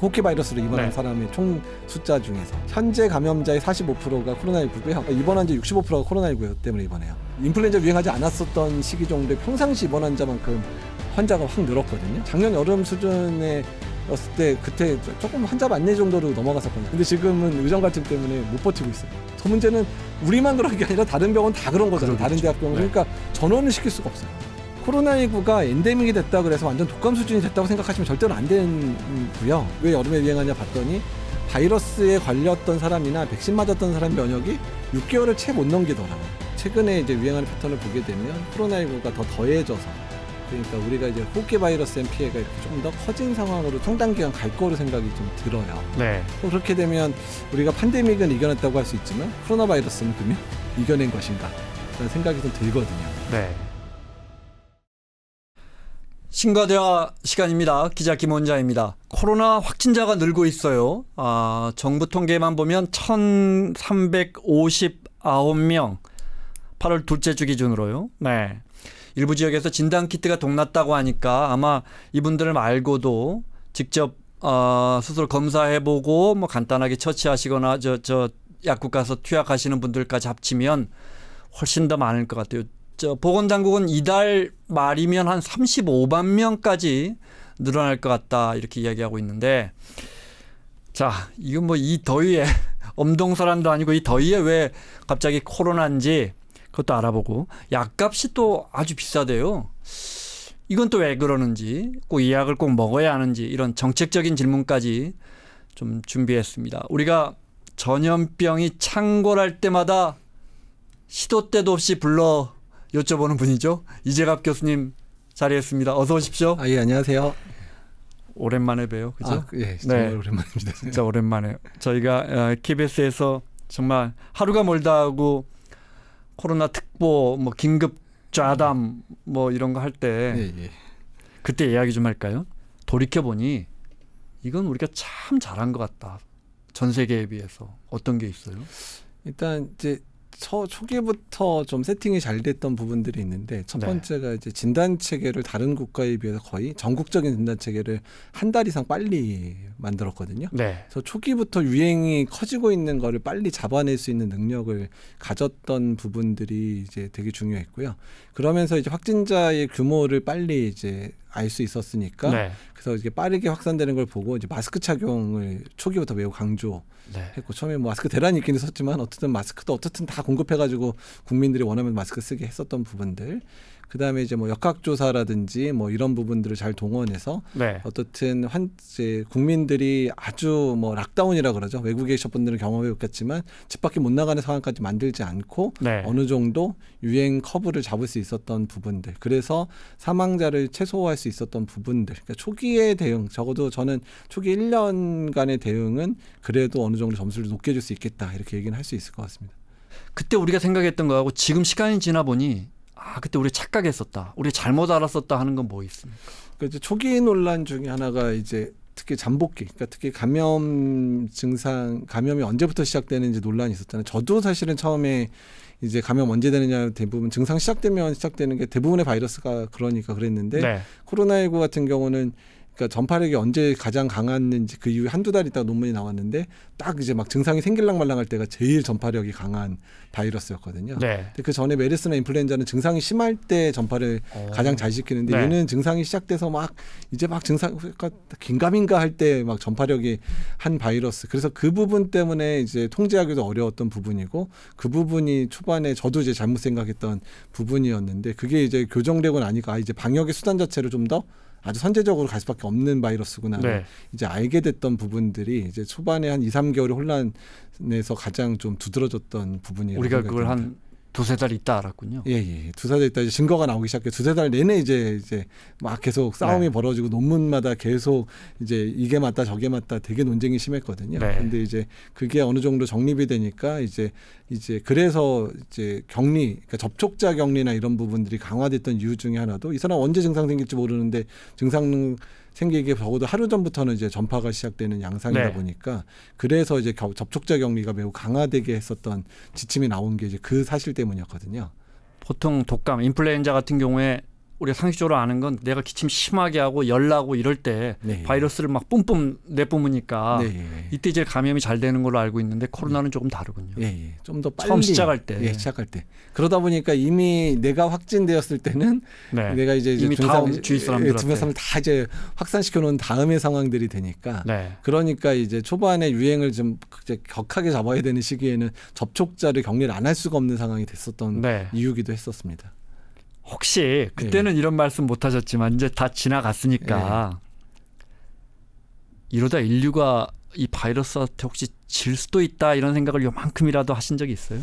호흡기 바이러스로 입원한 네. 사람의 총 숫자 중에서 현재 감염자의 45%가 코로나19고요. 입원한 자 65%가 코로나19 때문에 입원해요. 인플루엔자 유행하지 않았었던 시기 정도에 평상시 입원 환자만큼 환자가 확 늘었거든요. 작년 여름 수준에 였을 때 그때 조금 환자 만내 정도로 넘어갔었거든요. 근데 지금은 의정 갈등 때문에 못 버티고 있어요. 그 문제는 우리만 그런 게 아니라 다른 병원 다 그런 거잖아요. 그러겠죠. 다른 대학병원. 네. 그러니까 전원을 시킬 수가 없어요. 코로나19가 엔데믹이 됐다 그래서 완전 독감 수준이 됐다고 생각하시면 절대로 안 되고요. 왜 여름에 유행하냐 봤더니 바이러스에 걸렸던 사람이나 백신 맞았던 사람 면역이 6개월을 채 못 넘기더라. 고 최근에 이제 유행하는 패턴을 보게 되면 코로나19가 더 더해져서 그러니까 우리가 이제 호흡기 바이러스의 피해가 이렇게 조금 더 커진 상황으로 상당기간 갈 거로 생각이 좀 들어요. 네. 또 그렇게 되면 우리가 팬데믹은 이겨냈다고 할 수 있지만 코로나 바이러스는 그러면 이겨낸 것인가? 그런 생각이 좀 들거든요. 네. 신과대화 시간입니다. 기자 김원자입니다. 코로나 확진자가 늘고 있어요. 아, 정부 통계만 보면 1,359명. 8월 둘째 주 기준으로요. 네. 일부 지역에서 진단키트가 동났다고 하니까 아마 이분들 말고도 직접 어, 스스로 검사해보고 뭐 간단하게 처치하시거나 저, 저 약국 가서 투약하시는 분들까지 합치면 훨씬 더 많을 것 같아요. 저 보건당국은 이달 말이면 한 35만 명까지 늘어날 것 같다 이렇게 이야기하고 있는데 자 이건 뭐 이 더위에 엄동설한도 아니고 이 더위에 왜 갑자기 코로나인지 그것도 알아보고 약값이 또 아주 비싸대요. 이건 또 왜 그러는지 꼭 이 약을 꼭 먹어야 하는지 이런 정책적인 질문까지 좀 준비했습니다. 우리가 전염병이 창궐할 때마다 시도 때도 없이 불러 여쭤보는 분이죠. 이재갑 교수님 자리했습니다. 어서 오십시오. 아, 예, 안녕하세요. 오랜만에 봬요. 아, 그죠? 아, 예, 네. 정말 네. 오랜만입니다. 진짜 오랜만에. 저희가 어, KBS에서 정말 하루가 멀다 하고 코로나 특보 뭐 긴급 좌담 뭐 이런 거 할때 예, 예. 그때 이야기 좀 할까요? 돌이켜 보니 이건 우리가 참 잘한 것 같다. 전 세계에 비해서 어떤 게 있어요? 일단 이제 초, 초기부터 좀 세팅이 잘 됐던 부분들이 있는데 첫 네. 번째가 네. 이제 진단 체계를 다른 국가에 비해서 거의 전국적인 진단 체계를 한 달 이상 빨리 만들었거든요. 네. 그래서 초기부터 유행이 커지고 있는 거를 빨리 잡아낼 수 있는 능력을 가졌던 부분들이 이제 되게 중요했고요. 그러면서 이제 확진자의 규모를 빨리 이제 알 수 있었으니까 네. 그래서 이게 빠르게 확산되는 걸 보고 이제 마스크 착용을 초기부터 매우 네. 강조했고 네. 처음에 뭐 마스크 대란이 있긴 있었지만 어쨌든 마스크도 어쨌든 다 공급해가지고 국민들이 원하면 마스크 쓰게 했었던 부분들 그다음에 이제 뭐 역학조사라든지 뭐 이런 부분들을 잘 동원해서 네. 어떻든 환 이제 국민들이 아주 뭐 락다운이라 그러죠 외국에 계신 분들은 경험해 봤겠지만 집 밖에 못 나가는 상황까지 만들지 않고 네. 어느 정도 유행 커브를 잡을 수 있었던 부분들 그래서 사망자를 최소화할 수 있었던 부분들 그러니까 초기의 대응 적어도 저는 초기 1년간의 대응은 그래도 어느 정도 점수를 높게 줄 수 있겠다 이렇게 얘기는 할 수 있을 것 같습니다. 그때 우리가 생각했던 거하고 지금 시간이 지나 보니 아 그때 우리 착각했었다, 우리 잘못 알았었다 하는 건 뭐 있습니까? 그 이제 초기 논란 중에 하나가 이제 특히 잠복기, 그러니까 특히 감염 증상, 감염이 언제부터 시작되는지 논란이 있었잖아요. 저도 사실은 처음에 이제 감염 언제 되느냐 대부분 증상 시작되면 시작되는 게 대부분의 바이러스가 그러니까 그랬는데 네. 코로나19 같은 경우는 그러니까 전파력이 언제 가장 강한지그 이후에 한두 달 있다가 논문이 나왔는데 딱 이제 막 증상이 생길랑 말랑할 때가 제일 전파력이 강한 바이러스였거든요. 네. 근데 그 전에 메르스나 인플루엔자는 증상이 심할 때 전파를 오. 어. 가장 잘 시키는데 네. 얘는 증상이 시작돼서 막 이제 막 증상 그러니까 긴가민가 할 때 막 전파력이 한 바이러스. 그래서 그 부분 때문에 이제 통제하기도 어려웠던 부분이고 그 부분이 초반에 저도 이제 잘못 생각했던 부분이었는데 그게 이제 교정되고 나니까 아 이제 방역의 수단 자체를 좀더 아주 선제적으로 갈 수밖에 없는 바이러스구나 네. 이제 알게 됐던 부분들이 이제 초반에 한 2, 3개월의 혼란에서 가장 좀 두드러졌던 부분이라고 우리가 그걸 한 두세 달 있다 알았군요. 예, 예. 두세 달 있다 이제 증거가 나오기 시작해 두세 달 내내 이제 이제 막 계속 싸움이 네. 벌어지고 논문마다 계속 이제 이게 맞다 저게 맞다 되게 논쟁이 심했거든요. 네. 근데 이제 그게 어느 정도 정립이 되니까 이제 이제 그래서 이제 격리 그러니까 접촉자 격리나 이런 부분들이 강화됐던 이유 중에 하나도 이 사람 언제 증상 생길지 모르는데 증상 생기기 적어도 하루 전부터는 이제 전파가 시작되는 양상이다 네. 보니까 그래서 이제 겨, 접촉자 격리가 매우 강화되게 했었던 지침이 나온 게 이제 그 사실 때문이었거든요. 보통 독감, 인플루엔자 같은 경우에 우리가 상식적으로 아는 건 내가 기침 심하게 하고 열나고 이럴 때 네. 바이러스를 막 뿜뿜 내뿜으니까 네. 예, 예. 이때 이제 감염이 잘 되는 걸로 알고 있는데 코로나는 예. 조금 다르군요. 네. 좀더 처음 시작할 때. 예, 시작할 때. 그러다 보니까 이미 내가 확진되었을 때는 네. 내가 이제, 이미 이제 다음 증상, 주위 사람들 주변 사람을 다 이제 확산시켜 놓은 다음의 상황들이 되니까 네. 그러니까 이제 초반에 유행을 좀 격하게 잡아야 되는 시기에는 접촉자를 격리를 안 할 수가 없는 상황이 됐었던 네. 이유기도 했었습니다. 혹시 예. 그때는 예. 이런 말씀 못 하셨지만 이제 다 지나갔으니까 예. 이러다 인류가 이 바이러스한테 혹시 질 수도 있다 이런 생각을 요만큼이라도 하신 적이 있어요?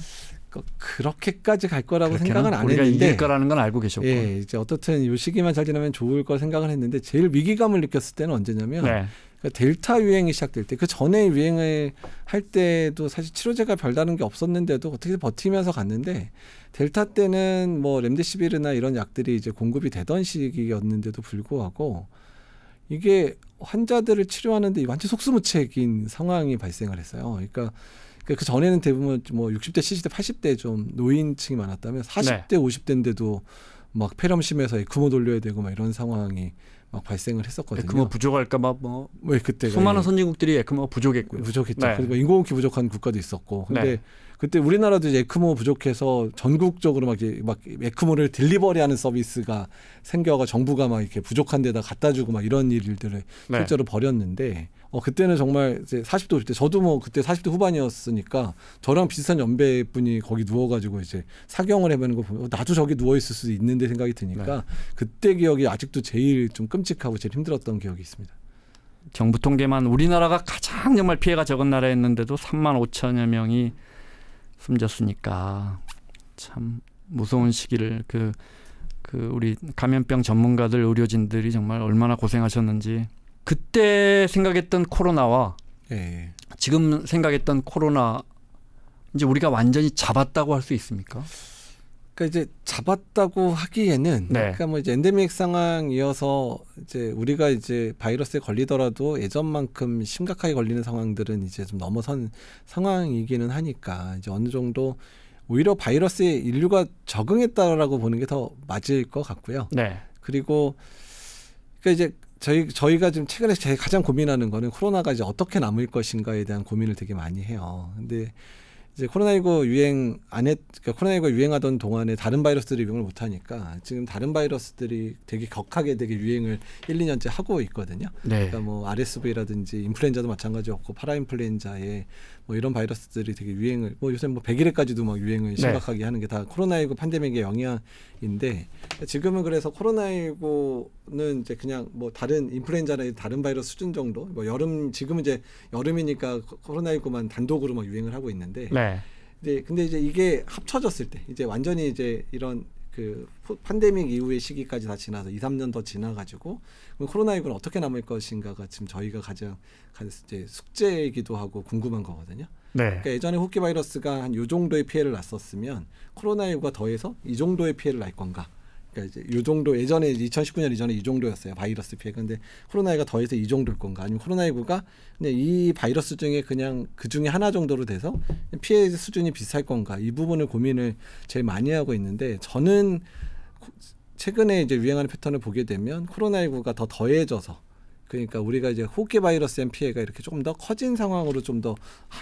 그, 그렇게까지 갈 거라고 생각은 안 우리가 했는데 이길 거라는 건 알고 계셨고 예, 이제 어떻든 요 시기만 잘 지나면 좋을 거 생각을 했는데 제일 위기감을 느꼈을 때는 언제냐면 네. 그러니까 델타 유행이 시작될 때 그 전에 유행을 할 때도 사실 치료제가 별다른 게 없었는데도 어떻게 버티면서 갔는데 델타 때는 뭐 렘데시비르나 이런 약들이 이제 공급이 되던 시기였는데도 불구하고 이게 환자들을 치료하는데 완전 속수무책인 상황이 발생을 했어요. 그러니까 그 전에는 대부분 뭐 60대, 70대, 80대 좀 노인층이 많았다면 40대, 네. 50대인데도 막폐렴심해서 구모 돌려야 되고 막 이런 상황이 막 발생을 했었거든요. 에크모 부족할까봐 뭐왜 그때 수많은 선진국들이 에크모 부족했고요. 부족했죠. 네. 그리고 인공호흡기 부족한 국가도 있었고. 네. 근데 네. 그때 우리나라도 이제 에크모 부족해서 전국적으로 막, 이제 막 에크모를 딜리버리하는 서비스가 생겨가 정부가 막 이렇게 부족한 데다 갖다 주고 막 이런 일들을 네. 실제로 벌였는데 어, 그때는 정말 이제 4 0도5 0 저도 뭐 그때 40대 후반이었으니까 저랑 비슷한 연배 분이 거기 누워가지고 이제 사경을 해보는 거 보면 어, 나도 저기 누워 있을 수도 있는데 생각이 드니까 네. 그때 기억이 아직도 제일 좀 끔찍하고 제일 힘들었던 기억이 있습니다. 정부 통계만 우리나라가 가장 정말 피해가 적은 나라였는데도 3만 5천여 명이 숨졌으니까 참 무서운 시기를 그, 그 우리 감염병 전문가들 의료진들이 정말 얼마나 고생하셨는지 그때 생각했던 코로나와 예, 예. 지금 생각했던 코로나 이제 우리가 완전히 잡았다고 할 수 있습니까? 그러니까 이제 잡았다고 하기에는 네. 그러니까 뭐 이제 엔데믹 상황이어서 이제 우리가 이제 바이러스에 걸리더라도 예전만큼 심각하게 걸리는 상황들은 이제 좀 넘어선 상황이기는 하니까 이제 어느 정도 오히려 바이러스에 인류가 적응했다라고 보는 게 더 맞을 것 같고요. 네. 그리고 그러니까 이제 저희 저희가 지금 최근에 제일 가장 고민하는 거는 코로나가 이제 어떻게 남을 것인가에 대한 고민을 되게 많이 해요. 근데 이제 코로나19 유행 안 했, 그러니까 코로나19 유행하던 동안에 다른 바이러스들이 유행을 못 하니까 지금 다른 바이러스들이 되게 격하게 되게 유행을 1, 2년째 하고 있거든요. 네. 그러니까 뭐 RSV라든지 인플루엔자도 마찬가지였고 파라인플루엔자에 뭐 이런 바이러스들이 되게 유행을 뭐 요새 뭐백일에까지도막 유행을 네. 심각하게 네. 하는 게 다 코로나19 팬데믹의 영향인데 지금은 그래서 코로나19는 이제 그냥 뭐 다른 인플루엔자나 다른 바이러스 수준 정도 뭐 여름 지금은 이제 여름이니까 코로나19만 단독으로 막 유행을 하고 있는데 네. 이제 근데 이제 이게 합쳐졌을 때 이제 완전히 이제 이런 그 팬데믹 이후의 시기까지 다 지나서 2, 3년 더 지나가지고 그럼 코로나19는 어떻게 남을 것인가가 지금 저희가 가장 이제 숙제이기도 하고 궁금한 거거든요. 네. 그러니까 예전에 호기 바이러스가 한이 정도의 피해를 났었으면 코로나19가 더해서 이 정도의 피해를 날 건가? 그러니까 이제 요 정도 예전에 2019년 이전에 이 정도였어요 바이러스 피해. 근데 코로나19가 더해서 이 정도일 건가? 아니면 코로나19가 그냥 이 바이러스 중에 그냥 그 중에 하나 정도로 돼서 피해 수준이 비쌀 건가? 이 부분을 고민을 제일 많이 하고 있는데 저는 최근에 이제 유행하는 패턴을 보게 되면 코로나19가 더 더해져서 그러니까 우리가 이제 호흡기 바이러스엔 피해가 이렇게 조금 더 커진 상황으로 좀 더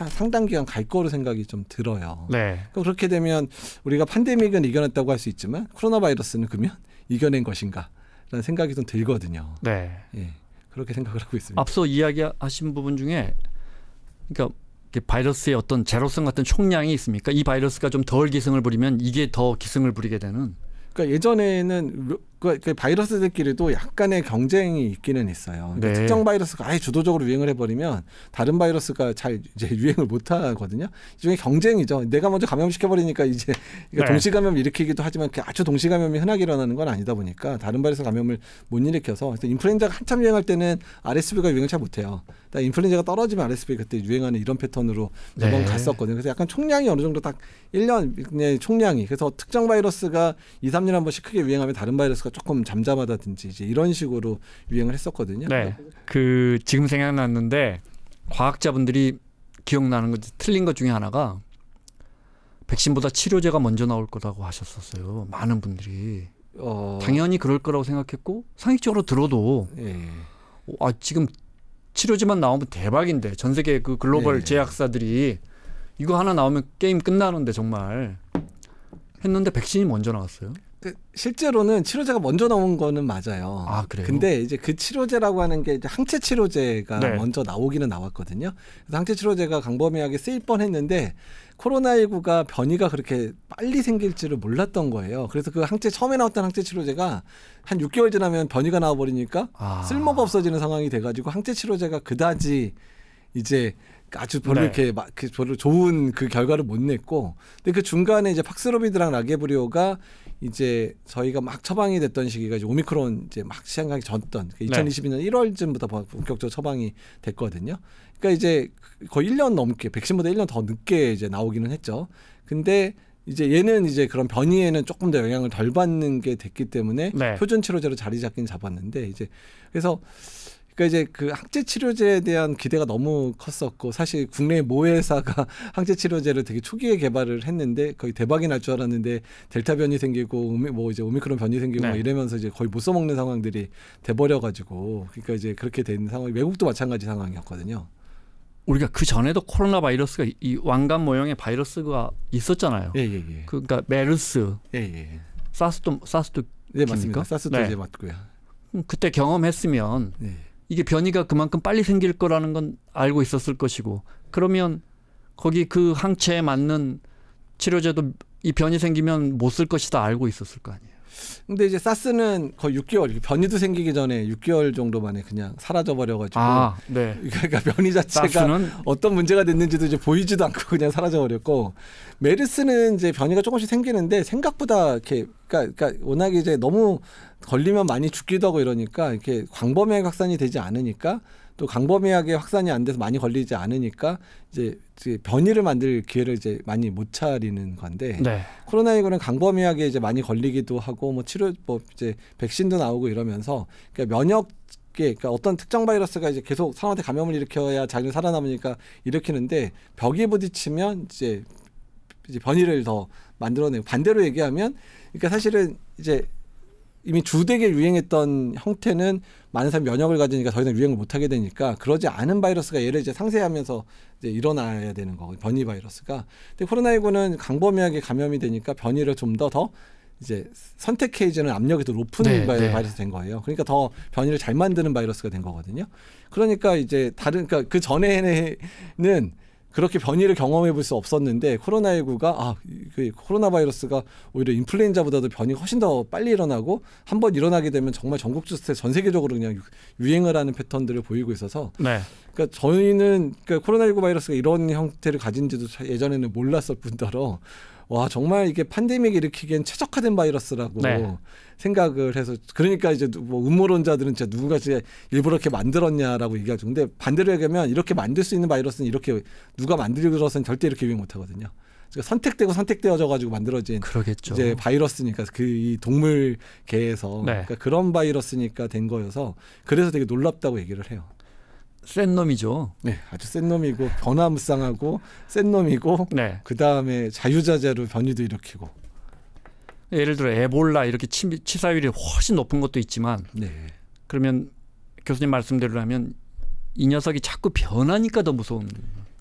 상당 기간 갈 거로 생각이 좀 들어요. 네. 그러니까 그렇게 되면 우리가 팬데믹은 이겨냈다고 할 수 있지만 코로나 바이러스는 그러면 이겨낸 것인가라는 생각이 좀 들거든요. 네. 예. 그렇게 생각을 하고 있습니다. 앞서 이야기하신 부분 중에 그러니까 바이러스의 어떤 제로성 같은 총량이 있습니까? 이 바이러스가 좀 덜 기승을 부리면 이게 더 기승을 부리게 되는. 그러니까 예전에는 그, 그 바이러스들끼리도 약간의 경쟁이 있기는 있어요. 그러니까 네. 특정 바이러스가 아예 주도적으로 유행을 해버리면 다른 바이러스가 잘 이제 유행을 못 하거든요. 이 중에 경쟁이죠. 내가 먼저 감염시켜버리니까 이제 그러니까 네. 동시 감염 일으키기도 하지만 아주 동시 감염이 흔하게 일어나는 건 아니다 보니까 다른 바이러스 감염을 못 일으켜서 그래서 인플루엔자가 한참 유행할 때는 RSV가 유행을 잘 못해요. 그러니까 인플루엔자가 떨어지면 RSV 그때 유행하는 이런 패턴으로 매번 네. 갔었거든요. 그래서 약간 총량이 어느 정도 딱 1년 총량이 그래서 특정 바이러스가 2, 3년 한 번씩 크게 유행하면 다른 바이러스가 조금 잠잠하다든지 이제 이런 식으로 유행을 했었거든요. 네. 그 지금 생각났는데 과학자분들이 기억나는 것 틀린 것 중에 하나가 백신보다 치료제가 먼저 나올 거라고 하셨었어요. 많은 분들이 어... 당연히 그럴 거라고 생각했고 상식적으로 들어도 예. 아 지금 치료제만 나오면 대박인데 전 세계 그 글로벌 예. 제약사들이 이거 하나 나오면 게임 끝나는데 정말 했는데 백신이 먼저 나왔어요. 그 실제로는 치료제가 먼저 나온 거는 맞아요. 아, 그래요? 근데 이제 그 치료제라고 하는 게 이제 항체 치료제가 네. 먼저 나오기는 나왔거든요. 그래서 항체 치료제가 광범위하게 쓰일 뻔했는데 코로나19가 변이가 그렇게 빨리 생길 줄을 몰랐던 거예요. 그래서 그 항체 처음에 나왔던 항체 치료제가 한 6개월 지나면 변이가 나와 버리니까 아. 쓸모가 없어지는 상황이 돼 가지고 항체 치료제가 그다지 이제 아주 별로 네. 이렇게 막그 별로 좋은 그 결과를 못 냈고 근데 그 중간에 이제 팍스로비드랑 라게브리오가 이제 저희가 막 처방이 됐던 시기가 이제 오미크론 이제 막 시행하기 전던 그러니까 네. 2022년 1월쯤부터 본격적으로 처방이 됐거든요. 그러니까 이제 그 거의 1년 넘게 백신보다 1년 더 늦게 이제 나오기는 했죠. 근데 이제 얘는 이제 그런 변이에는 조금 더 영향을 덜 받는 게 됐기 때문에 네. 표준 치료제로 자리 잡긴 잡았는데 이제 그래서 그러니까 이제 그 항체 치료제에 대한 기대가 너무 컸었고 사실 국내 모 회사가 항체 치료제를 되게 초기에 개발을 했는데 거의 대박이 날 줄 알았는데 델타 변이 생기고 오미, 뭐 이제 오미크론 변이 생기고 네. 이러면서 이제 거의 못 써먹는 상황들이 돼버려 가지고 그러니까 이제 그렇게 된 상황이 외국도 마찬가지 상황이었거든요. 우리가 그 전에도 코로나 바이러스가 이 왕관 모형의 바이러스가 있었잖아요. 예, 예, 예. 그, 그러니까 메르스, 예, 예. 사스도 예. 사스도 네 맞습니까? 사스도 네. 이제 맞고요. 그때 경험했으면 예. 이게 변이가 그만큼 빨리 생길 거라는 건 알고 있었을 것이고 그러면 거기 그 항체에 맞는 치료제도 이 변이 생기면 못 쓸 것이다 알고 있었을 거 아니에요. 근데 이제 사스는 거의 6개월 변이도 생기기 전에 6개월 정도 만에 그냥 사라져 버려가지고 아, 네. 그러니까 변이 자체가 사스는? 어떤 문제가 됐는지도 이제 보이지도 않고 그냥 사라져 버렸고 메르스는 이제 변이가 조금씩 생기는데 생각보다 이렇게 그러니까, 그러니까 워낙 이제 너무 걸리면 많이 죽기도 하고 이러니까 이렇게 광범위하게 확산이 되지 않으니까 또 광범위하게 확산이 안 돼서 많이 걸리지 않으니까 이제 변이를 만들 기회를 이제 많이 못 차리는 건데 네. 코로나이거는 광범위하게 이제 많이 걸리기도 하고 뭐 치료 법 뭐 이제 백신도 나오고 이러면서 그러니까 면역 그러니까 어떤 특정 바이러스가 이제 계속 사람한테 감염을 일으켜야 자기는 살아남으니까 일으키는데 벽에 부딪히면 이제 이제 변이를 더 만들어내고 반대로 얘기하면 그러니까 사실은 이제 이미 주되게 유행했던 형태는 많은 사람이 면역을 가지니까 더 이상 유행을 못하게 되니까 그러지 않은 바이러스가 얘를 이제 상쇄하면서 이제 일어나야 되는 거고 변이 바이러스가. 근데 코로나19는 광범위하게 감염이 되니까 변이를 좀 더더 더 이제 선택해지는 압력이 더 높은 네, 바이, 네. 러스된 거예요. 그러니까 더 변이를 잘 만드는 바이러스가 된 거거든요. 그러니까 이제 다른 그러니까 그 전에는 그렇게 변이를 경험해 볼 수 없었는데 코로나19가 아, 그 코로나 바이러스가 오히려 인플루엔자보다도 변이 훨씬 더 빨리 일어나고 한 번 일어나게 되면 정말 전국주스에 전 세계적으로 그냥 유행을 하는 패턴들을 보이고 있어서 네. 그러니까 저희는 그러니까 코로나19 바이러스가 이런 형태를 가진지도 예전에는 몰랐을 뿐더러 와 정말 이게 팬데믹 일으키기엔 최적화된 바이러스라고 네. 생각을 해서 그러니까 이제 뭐 음모론자들은 진짜 누가 이제 일부러 이렇게 만들었냐라고 얘기하죠. 근데 반대로 얘기하면 이렇게 만들 수 있는 바이러스는 이렇게 누가 만들어서는 절대 이렇게 유행 못하거든요. 그러니까 선택되고 선택되어져 가지고 만들어진 그러겠죠. 이제 바이러스니까 그 이 동물계에서 네. 그러니까 그런 바이러스니까 된 거여서 그래서 되게 놀랍다고 얘기를 해요. 센 놈이죠. 네, 아주 센 놈이고 변화무쌍하고 센 놈이고 네. 그 다음에 자유자재로 변이도 일으키고. 예를 들어 에볼라 이렇게 치, 사율이 훨씬 높은 것도 있지만 네. 그러면 교수님 말씀대로라면 이 녀석이 자꾸 변하니까 더 무서운.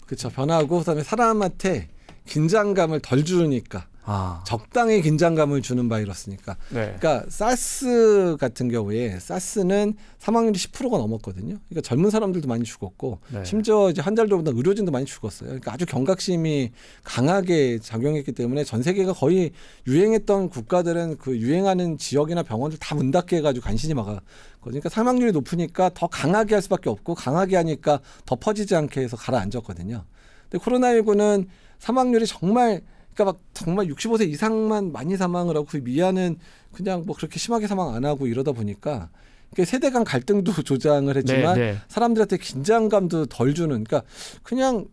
그렇죠. 변하고 그다음에 사람한테 긴장감을 덜 주니까 아. 적당히 긴장감을 주는 바이러스니까. 네. 그러니까 사스 같은 경우에 사스는 사망률이 10%가 넘었거든요. 그러니까 젊은 사람들도 많이 죽었고 네. 심지어 이제 환자들보다 의료진도 많이 죽었어요. 그러니까 아주 경각심이 강하게 작용했기 때문에 전 세계가 거의 유행했던 국가들은 그 유행하는 지역이나 병원들 다 문 닫게 해가지고 간신히 막요 그러니까 사망률이 높으니까 더 강하게 할 수밖에 없고 강하게 하니까 더 퍼지지 않게 해서 가라앉았거든요. 근데 코로나19는 사망률이 정말 그러니까 막 정말 65세 이상만 많이 사망을 하고 그 미아는 그냥 뭐 그렇게 심하게 사망 안 하고 이러다 보니까 그 세대 간 갈등도 조장을 했지만 네, 네. 사람들한테 긴장감도 덜 주는 그러니까 그냥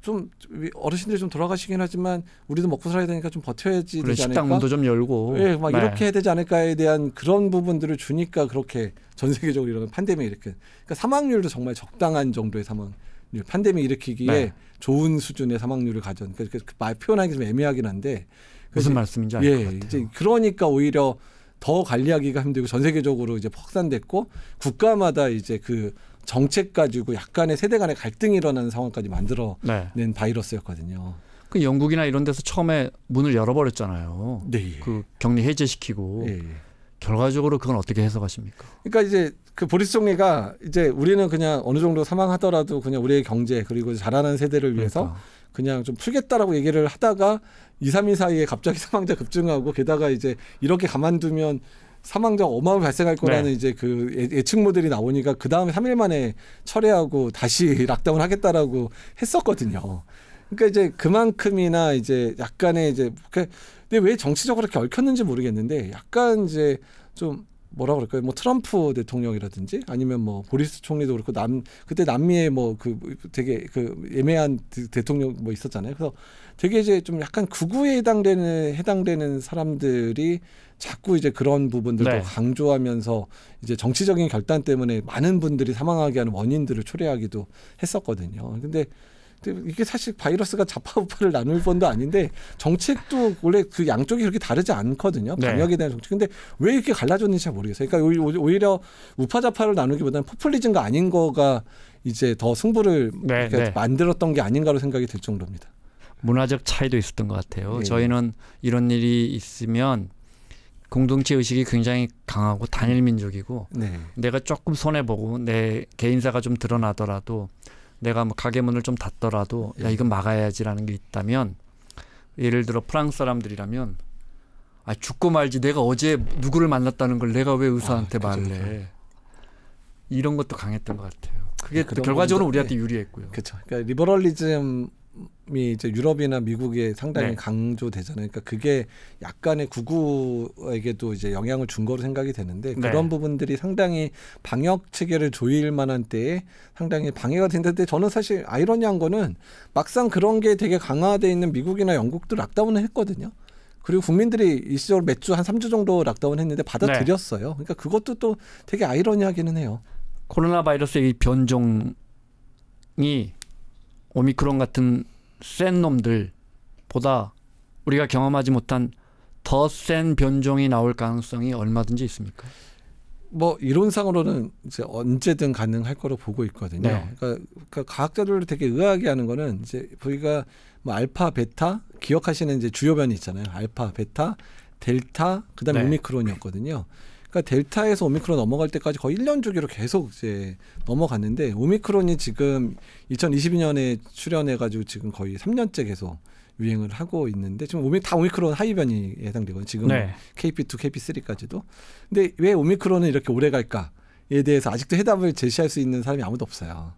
좀 어르신들이 좀 돌아가시긴 하지만 우리도 먹고 살아야 되니까 좀 버텨야지 되지 않을까? 식당 문도 좀 열고 예, 막 네. 이렇게 해야 되지 않을까에 대한 그런 부분들을 주니까 그렇게 전 세계적으로 이런 판데믹 이렇게 그러니까 사망률도 정말 적당한 정도의 사망 팬데믹 예, 일으키기에 네. 좋은 수준의 사망률을 가졌. 그러니까 말 표현하기 좀 애매하긴 한데 무슨 말씀인지 알것 예, 같아요. 이제 그러니까 오히려 더 관리하기가 힘들고 전 세계적으로 이제 확산됐고 국가마다 이제 그 정책 가지고 약간의 세대 간의 갈등이 일어나는 상황까지 만들어낸 네. 바이러스였거든요. 그 영국이나 이런 데서 처음에 문을 열어버렸잖아요. 네. 그 격리 해제시키고 네. 결과적으로 그건 어떻게 해석하십니까? 그러니까 이제 그 보리스 총리가 이제 우리는 그냥 어느 정도 사망하더라도 그냥 우리의 경제 그리고 자라는 세대를 위해서 그러니까. 그냥 좀 풀겠다라고 얘기를 하다가 2, 3일 사이에 갑자기 사망자 급증하고 게다가 이제 이렇게 가만두면 사망자 어마어마 발생할 거라는 네. 이제 그 예, 예측 모들이 나오니까 그 다음에 3일 만에 철회하고 다시 락다운 하겠다라고 했었거든요. 그러니까 이제 그만큼이나 이제 약간의 이제 그, 근데 왜 정치적으로 이렇게 얽혔는지 모르겠는데 약간 이제 좀 뭐라 그럴까요? 뭐 트럼프 대통령이라든지 아니면 뭐 보리스 총리도 그렇고 남 그때 남미에뭐 그 되게 그 애매한 대통령 뭐 있었잖아요. 그래서 되게 이제 좀 약간 극우에 해당되는 해당되는 사람들이 자꾸 이제 그런 부분들도 네. 강조하면서 이제 정치적인 결단 때문에 많은 분들이 사망하게 하는 원인들을 초래하기도 했었거든요. 근데 이게 사실 바이러스가 자파 우파를 나눌 번도 아닌데 정책도 원래 그 양쪽이 그렇게 다르지 않거든요. 방역에 네. 대한 정책. 근데 왜 이렇게 갈라졌는지 잘 모르겠어요. 그러니까 오히려 우파 자파를 나누기보다는 포퓰리즘과 아닌 거가 이제 더 승부를 네, 그러니까 네. 만들었던 게 아닌가로 생각이 들 정도입니다. 문화적 차이도 있었던 것 같아요. 네. 저희는 이런 일이 있으면 공동체 의식이 굉장히 강하고 단일 민족이고 네. 내가 조금 손해 보고 내 개인사가 좀 드러나더라도 내가 뭐 가게 문을 좀 닫더라도 야 네. 이건 막아야지라는 게 있다면 예를 들어 프랑스 사람들이라면 아 죽고 말지 내가 어제 누구를 만났다는 걸 내가 왜 의사한테 아, 말래 이런 것도 강했던 것 같아요. 그게 네, 결과적으로 우리한테 예. 유리했고요. 그렇죠. 그러니까 리버럴리즘 이 이제 유럽이나 미국에 상당히 네. 강조되잖아요. 그러니까 그게 약간의 구구에게도 이제 영향을 준 거로 생각이 되는데 네. 그런 부분들이 상당히 방역 체계를 조일 만한 때에 상당히 방해가 된다는데 저는 사실 아이러니한 거는 막상 그런 게 되게 강화돼 있는 미국이나 영국도 락다운을 했거든요. 그리고 국민들이 일시적으로 몇주한 삼 주 정도 락다운 했는데 받아들였어요. 네. 그러니까 그것도 또 되게 아이러니하기는 해요. 코로나 바이러스의 변종이 오미크론 같은 센 놈들보다 우리가 경험하지 못한 더 센 변종이 나올 가능성이 얼마든지 있습니까? 뭐 이론상으로는 이제 언제든 가능할 거로 보고 있거든요. 네. 그러니까, 그러니까 과학자들 을 되게 의아하게하는 거는 이제 우리가 뭐 알파, 베타 기억하시는 이제 주요 변이 있잖아요. 알파, 베타, 델타, 그다음에 네. 오미크론이었거든요. 그러니까 델타에서 오미크론 넘어갈 때까지 거의 1년 주기로 계속 이제 넘어갔는데 오미크론이 지금 2022년에 출현해가지고 지금 거의 3년째 계속 유행을 하고 있는데 지금 오미 다 오미크론 하위변이 예상되거든요. 지금 네. KP2, KP3까지도. 근데 왜 오미크론은 이렇게 오래 갈까에 대해서 아직도 해답을 제시할 수 있는 사람이 아무도 없어요.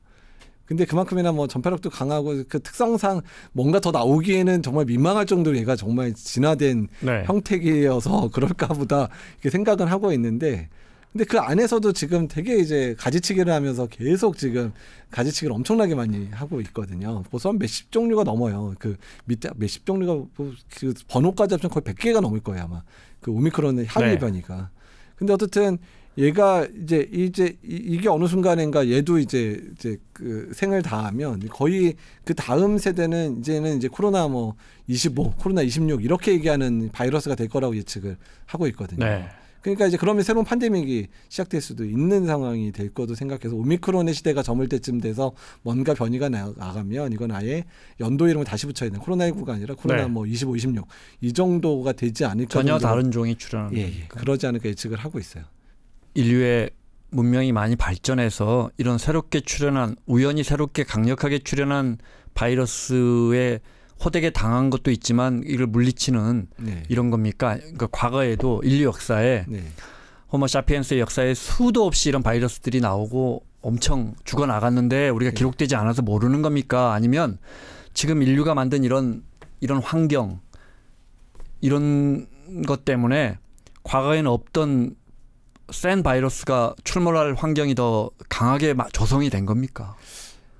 근데 그만큼이나 뭐 전파력도 강하고 그 특성상 뭔가 더 나오기에는 정말 민망할 정도로 얘가 정말 진화된 네. 형태이어서 그럴까 보다 이렇게 생각은 하고 있는데 근데 그 안에서도 지금 되게 이제 가지치기를 하면서 계속 지금 가지치기를 엄청나게 많이 하고 있거든요. 벌써 몇십 종류가 넘어요. 그 밑에 몇십 종류가 뭐 그 번호까지 합치면 거의 백개가 넘을 거예요, 아마. 그 오미크론의 네. 하위 네. 변이가. 근데 어쨌든 얘가 이제 이제 이게 어느 순간인가 얘도 이제 이제 그 생을 다하면 거의 그 다음 세대는 이제는 이제 코로나 뭐 25, 코로나 26 이렇게 얘기하는 바이러스가 될 거라고 예측을 하고 있거든요. 네. 그러니까 이제 그러면 새로운 팬데믹이 시작될 수도 있는 상황이 될 거도 생각해서 오미크론의 시대가 저물 때쯤 돼서 뭔가 변이가 나가면 이건 아예 연도 이름을 다시 붙여 야되는 코로나19가 아니라 코로나 네. 뭐 25, 26 이 정도가 되지 않을까 전혀 정도. 다른 종이 출현하는 예, 예. 그러지 않을까 예측을 하고 있어요. 인류의 문명이 많이 발전해서 이런 새롭게 출현한 우연히 새롭게 강력하게 출현한 바이러스에 호되게 당한 것도 있지만 이걸 물리치는 네. 이런 겁니까? 그러니까 과거에도 인류 역사에 네. 호모 사피엔스의 역사에 수도 없이 이런 바이러스들이 나오고 엄청 죽어 나갔는데 우리가 네. 기록되지 않아서 모르는 겁니까? 아니면 지금 인류가 만든 이런 이런 환경 이런 것 때문에 과거에는 없던 센 바이러스가 출몰할 환경이 더 강하게 조성이 된 겁니까?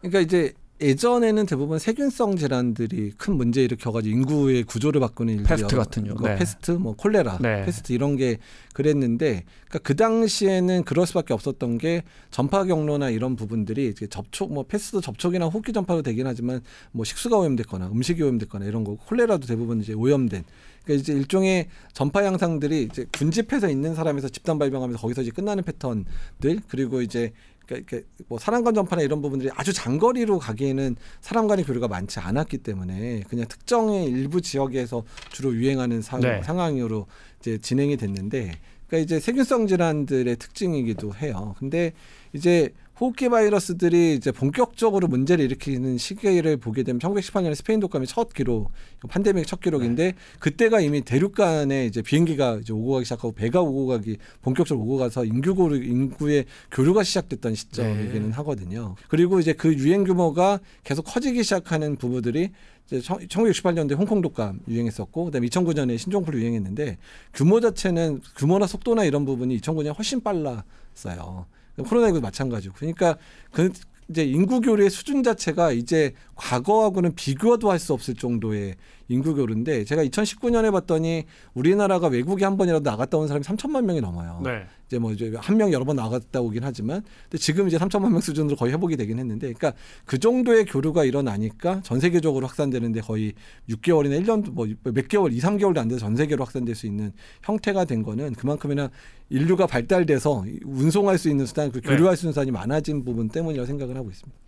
그러니까 이제 예전에는 대부분 세균성 질환들이 큰 문제 일으켜가지고 인구의 구조를 바꾸는 일들 페스트 같은 경우, 뭐 네. 페스트, 뭐 콜레라, 네. 페스트 이런 게 그랬는데 그러니까 그 당시에는 그럴 수밖에 없었던 게 전파 경로나 이런 부분들이 접촉, 뭐 페스트 접촉이나 호흡기 전파로 되긴 하지만 뭐 식수가 오염됐거나 음식이 오염됐거나 이런 거 콜레라도 대부분 이제 오염된 그러니까 이제 일종의 전파 양상들이 이제 군집해서 있는 사람에서 집단 발병하면서 거기서 이제 끝나는 패턴들 그리고 이제 그러니까 뭐 사람 간 전파나 이런 부분들이 아주 장거리로 가기에는 사람 간의 교류가 많지 않았기 때문에 그냥 특정의 일부 지역에서 주로 유행하는 사, 네. 상황으로 이제 진행이 됐는데 그러니까 이제 세균성 질환들의 특징이기도 해요. 근데 이제 호흡기 바이러스들이 이제 본격적으로 문제를 일으키는 시기를 보게 되면 1918년에 스페인 독감이 첫 기록, 판데믹 첫 기록인데 네. 그때가 이미 대륙 간에 이제 비행기가 이제 오고 가기 시작하고 배가 오고 가기 본격적으로 오고 가서 인구 인구의 교류가 시작됐던 시점이기는 네. 하거든요. 그리고 이제 그 유행 규모가 계속 커지기 시작하는 부부들이 이제 1968년도에 홍콩 독감 유행했었고 그다음에 2009년에 신종플루 유행했는데 규모 자체는 규모나 속도나 이런 부분이 2009년에 훨씬 빨랐어요. 코로나19도 마찬가지고. 그러니까 그 이제 인구 교류의 수준 자체가 이제 과거하고는 비교도 할 수 없을 정도의 인구 교류인데 제가 2019년에 봤더니 우리나라가 외국에 한 번이라도 나갔다 온 사람이 3천만 명이 넘어요. 네. 이제 뭐 이제 한명 여러 번 나갔다 오긴 하지만 근데 지금 이제 3천만 명 수준으로 거의 회복이 되긴 했는데 그러니까 그 정도의 교류가 일어나니까 전 세계적으로 확산되는데 거의 6개월이나 1년 뭐 몇 개월, 2, 3개월도 안 돼서 전 세계로 확산될 수 있는 형태가 된 거는 그만큼이나 인류가 발달돼서 운송할 수 있는 수단, 그 교류할 수 있는 수단이 많아진 부분 때문이라고 생각을 하고 있습니다.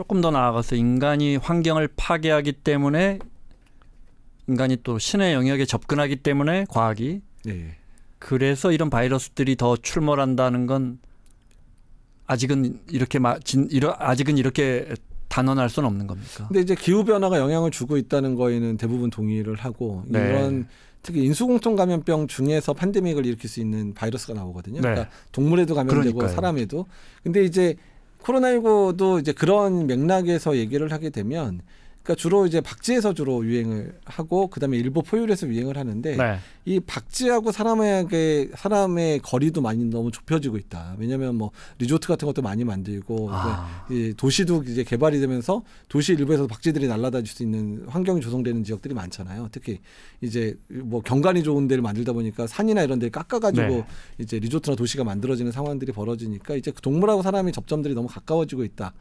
조금 더 나아가서 인간이 환경을 파괴하기 때문에 인간이 또 신의 영역에 접근하기 때문에 과학이 예. 그래서 이런 바이러스들이 더 출몰한다는 건 아직은 이렇게 마, 진, 이러, 아직은 이렇게 단언할 수는 없는 겁니까? 근데 이제 기후 변화가 영향을 주고 있다는 거에는 대부분 동의를 하고 네. 이런 특히 인수공통 감염병 중에서 팬데믹을 일으킬 수 있는 바이러스가 나오거든요. 네. 그러니까 동물에도 감염되고 그러니까요. 사람에도. 근데 이제 코로나19도 이제 그런 맥락에서 얘기를 하게 되면 그러니까 주로 이제 박쥐에서 주로 유행을 하고 그다음에 일부 포유류에서 유행을 하는데 네. 이 박쥐하고 사람에게 사람의 거리도 많이 너무 좁혀지고 있다. 왜냐하면 뭐 리조트 같은 것도 많이 만들고 아. 이제 도시도 이제 개발이 되면서 도시 일부에서 박쥐들이 날아다닐 수 있는 환경이 조성되는 지역들이 많잖아요. 특히 이제 뭐 경관이 좋은 데를 만들다 보니까 산이나 이런 데를 깎아가지고 네. 이제 리조트나 도시가 만들어지는 상황들이 벌어지니까 이제 동물하고 사람이 접점들이 너무 가까워지고 있다.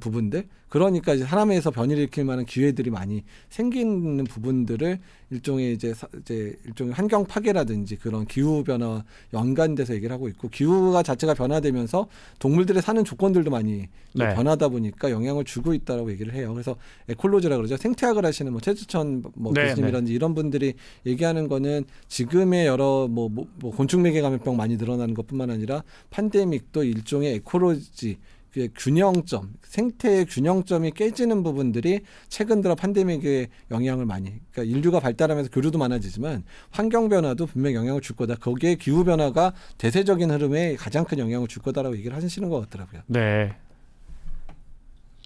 부분들 그러니까 이제 사람에서 변이를 일으킬 만한 기회들이 많이 생기는 부분들을 일종의 이제, 사, 이제 일종의 환경 파괴라든지 그런 기후 변화와 연관돼서 얘기를 하고 있고 기후가 자체가 변화되면서 동물들의 사는 조건들도 많이 네. 변하다 보니까 영향을 주고 있다라고 얘기를 해요. 그래서 에콜로지라 그러죠. 생태학을 하시는 뭐 최주천 뭐 네, 교수님이라든지 네. 이런 분들이 얘기하는 거는 지금의 여러 뭐, 뭐, 뭐 곤충 매개 감염병 많이 늘어나는 것뿐만 아니라 판데믹도 일종의 에콜로지 그 균형점, 생태의 균형점이 깨지는 부분들이 최근 들어 팬데믹의 영향을 많이, 그러니까 인류가 발달하면서 교류도 많아지지만 환경 변화도 분명 영향을 줄 거다. 거기에 기후 변화가 대세적인 흐름에 가장 큰 영향을 줄 거다라고 얘기를 하시는 것 같더라고요. 네.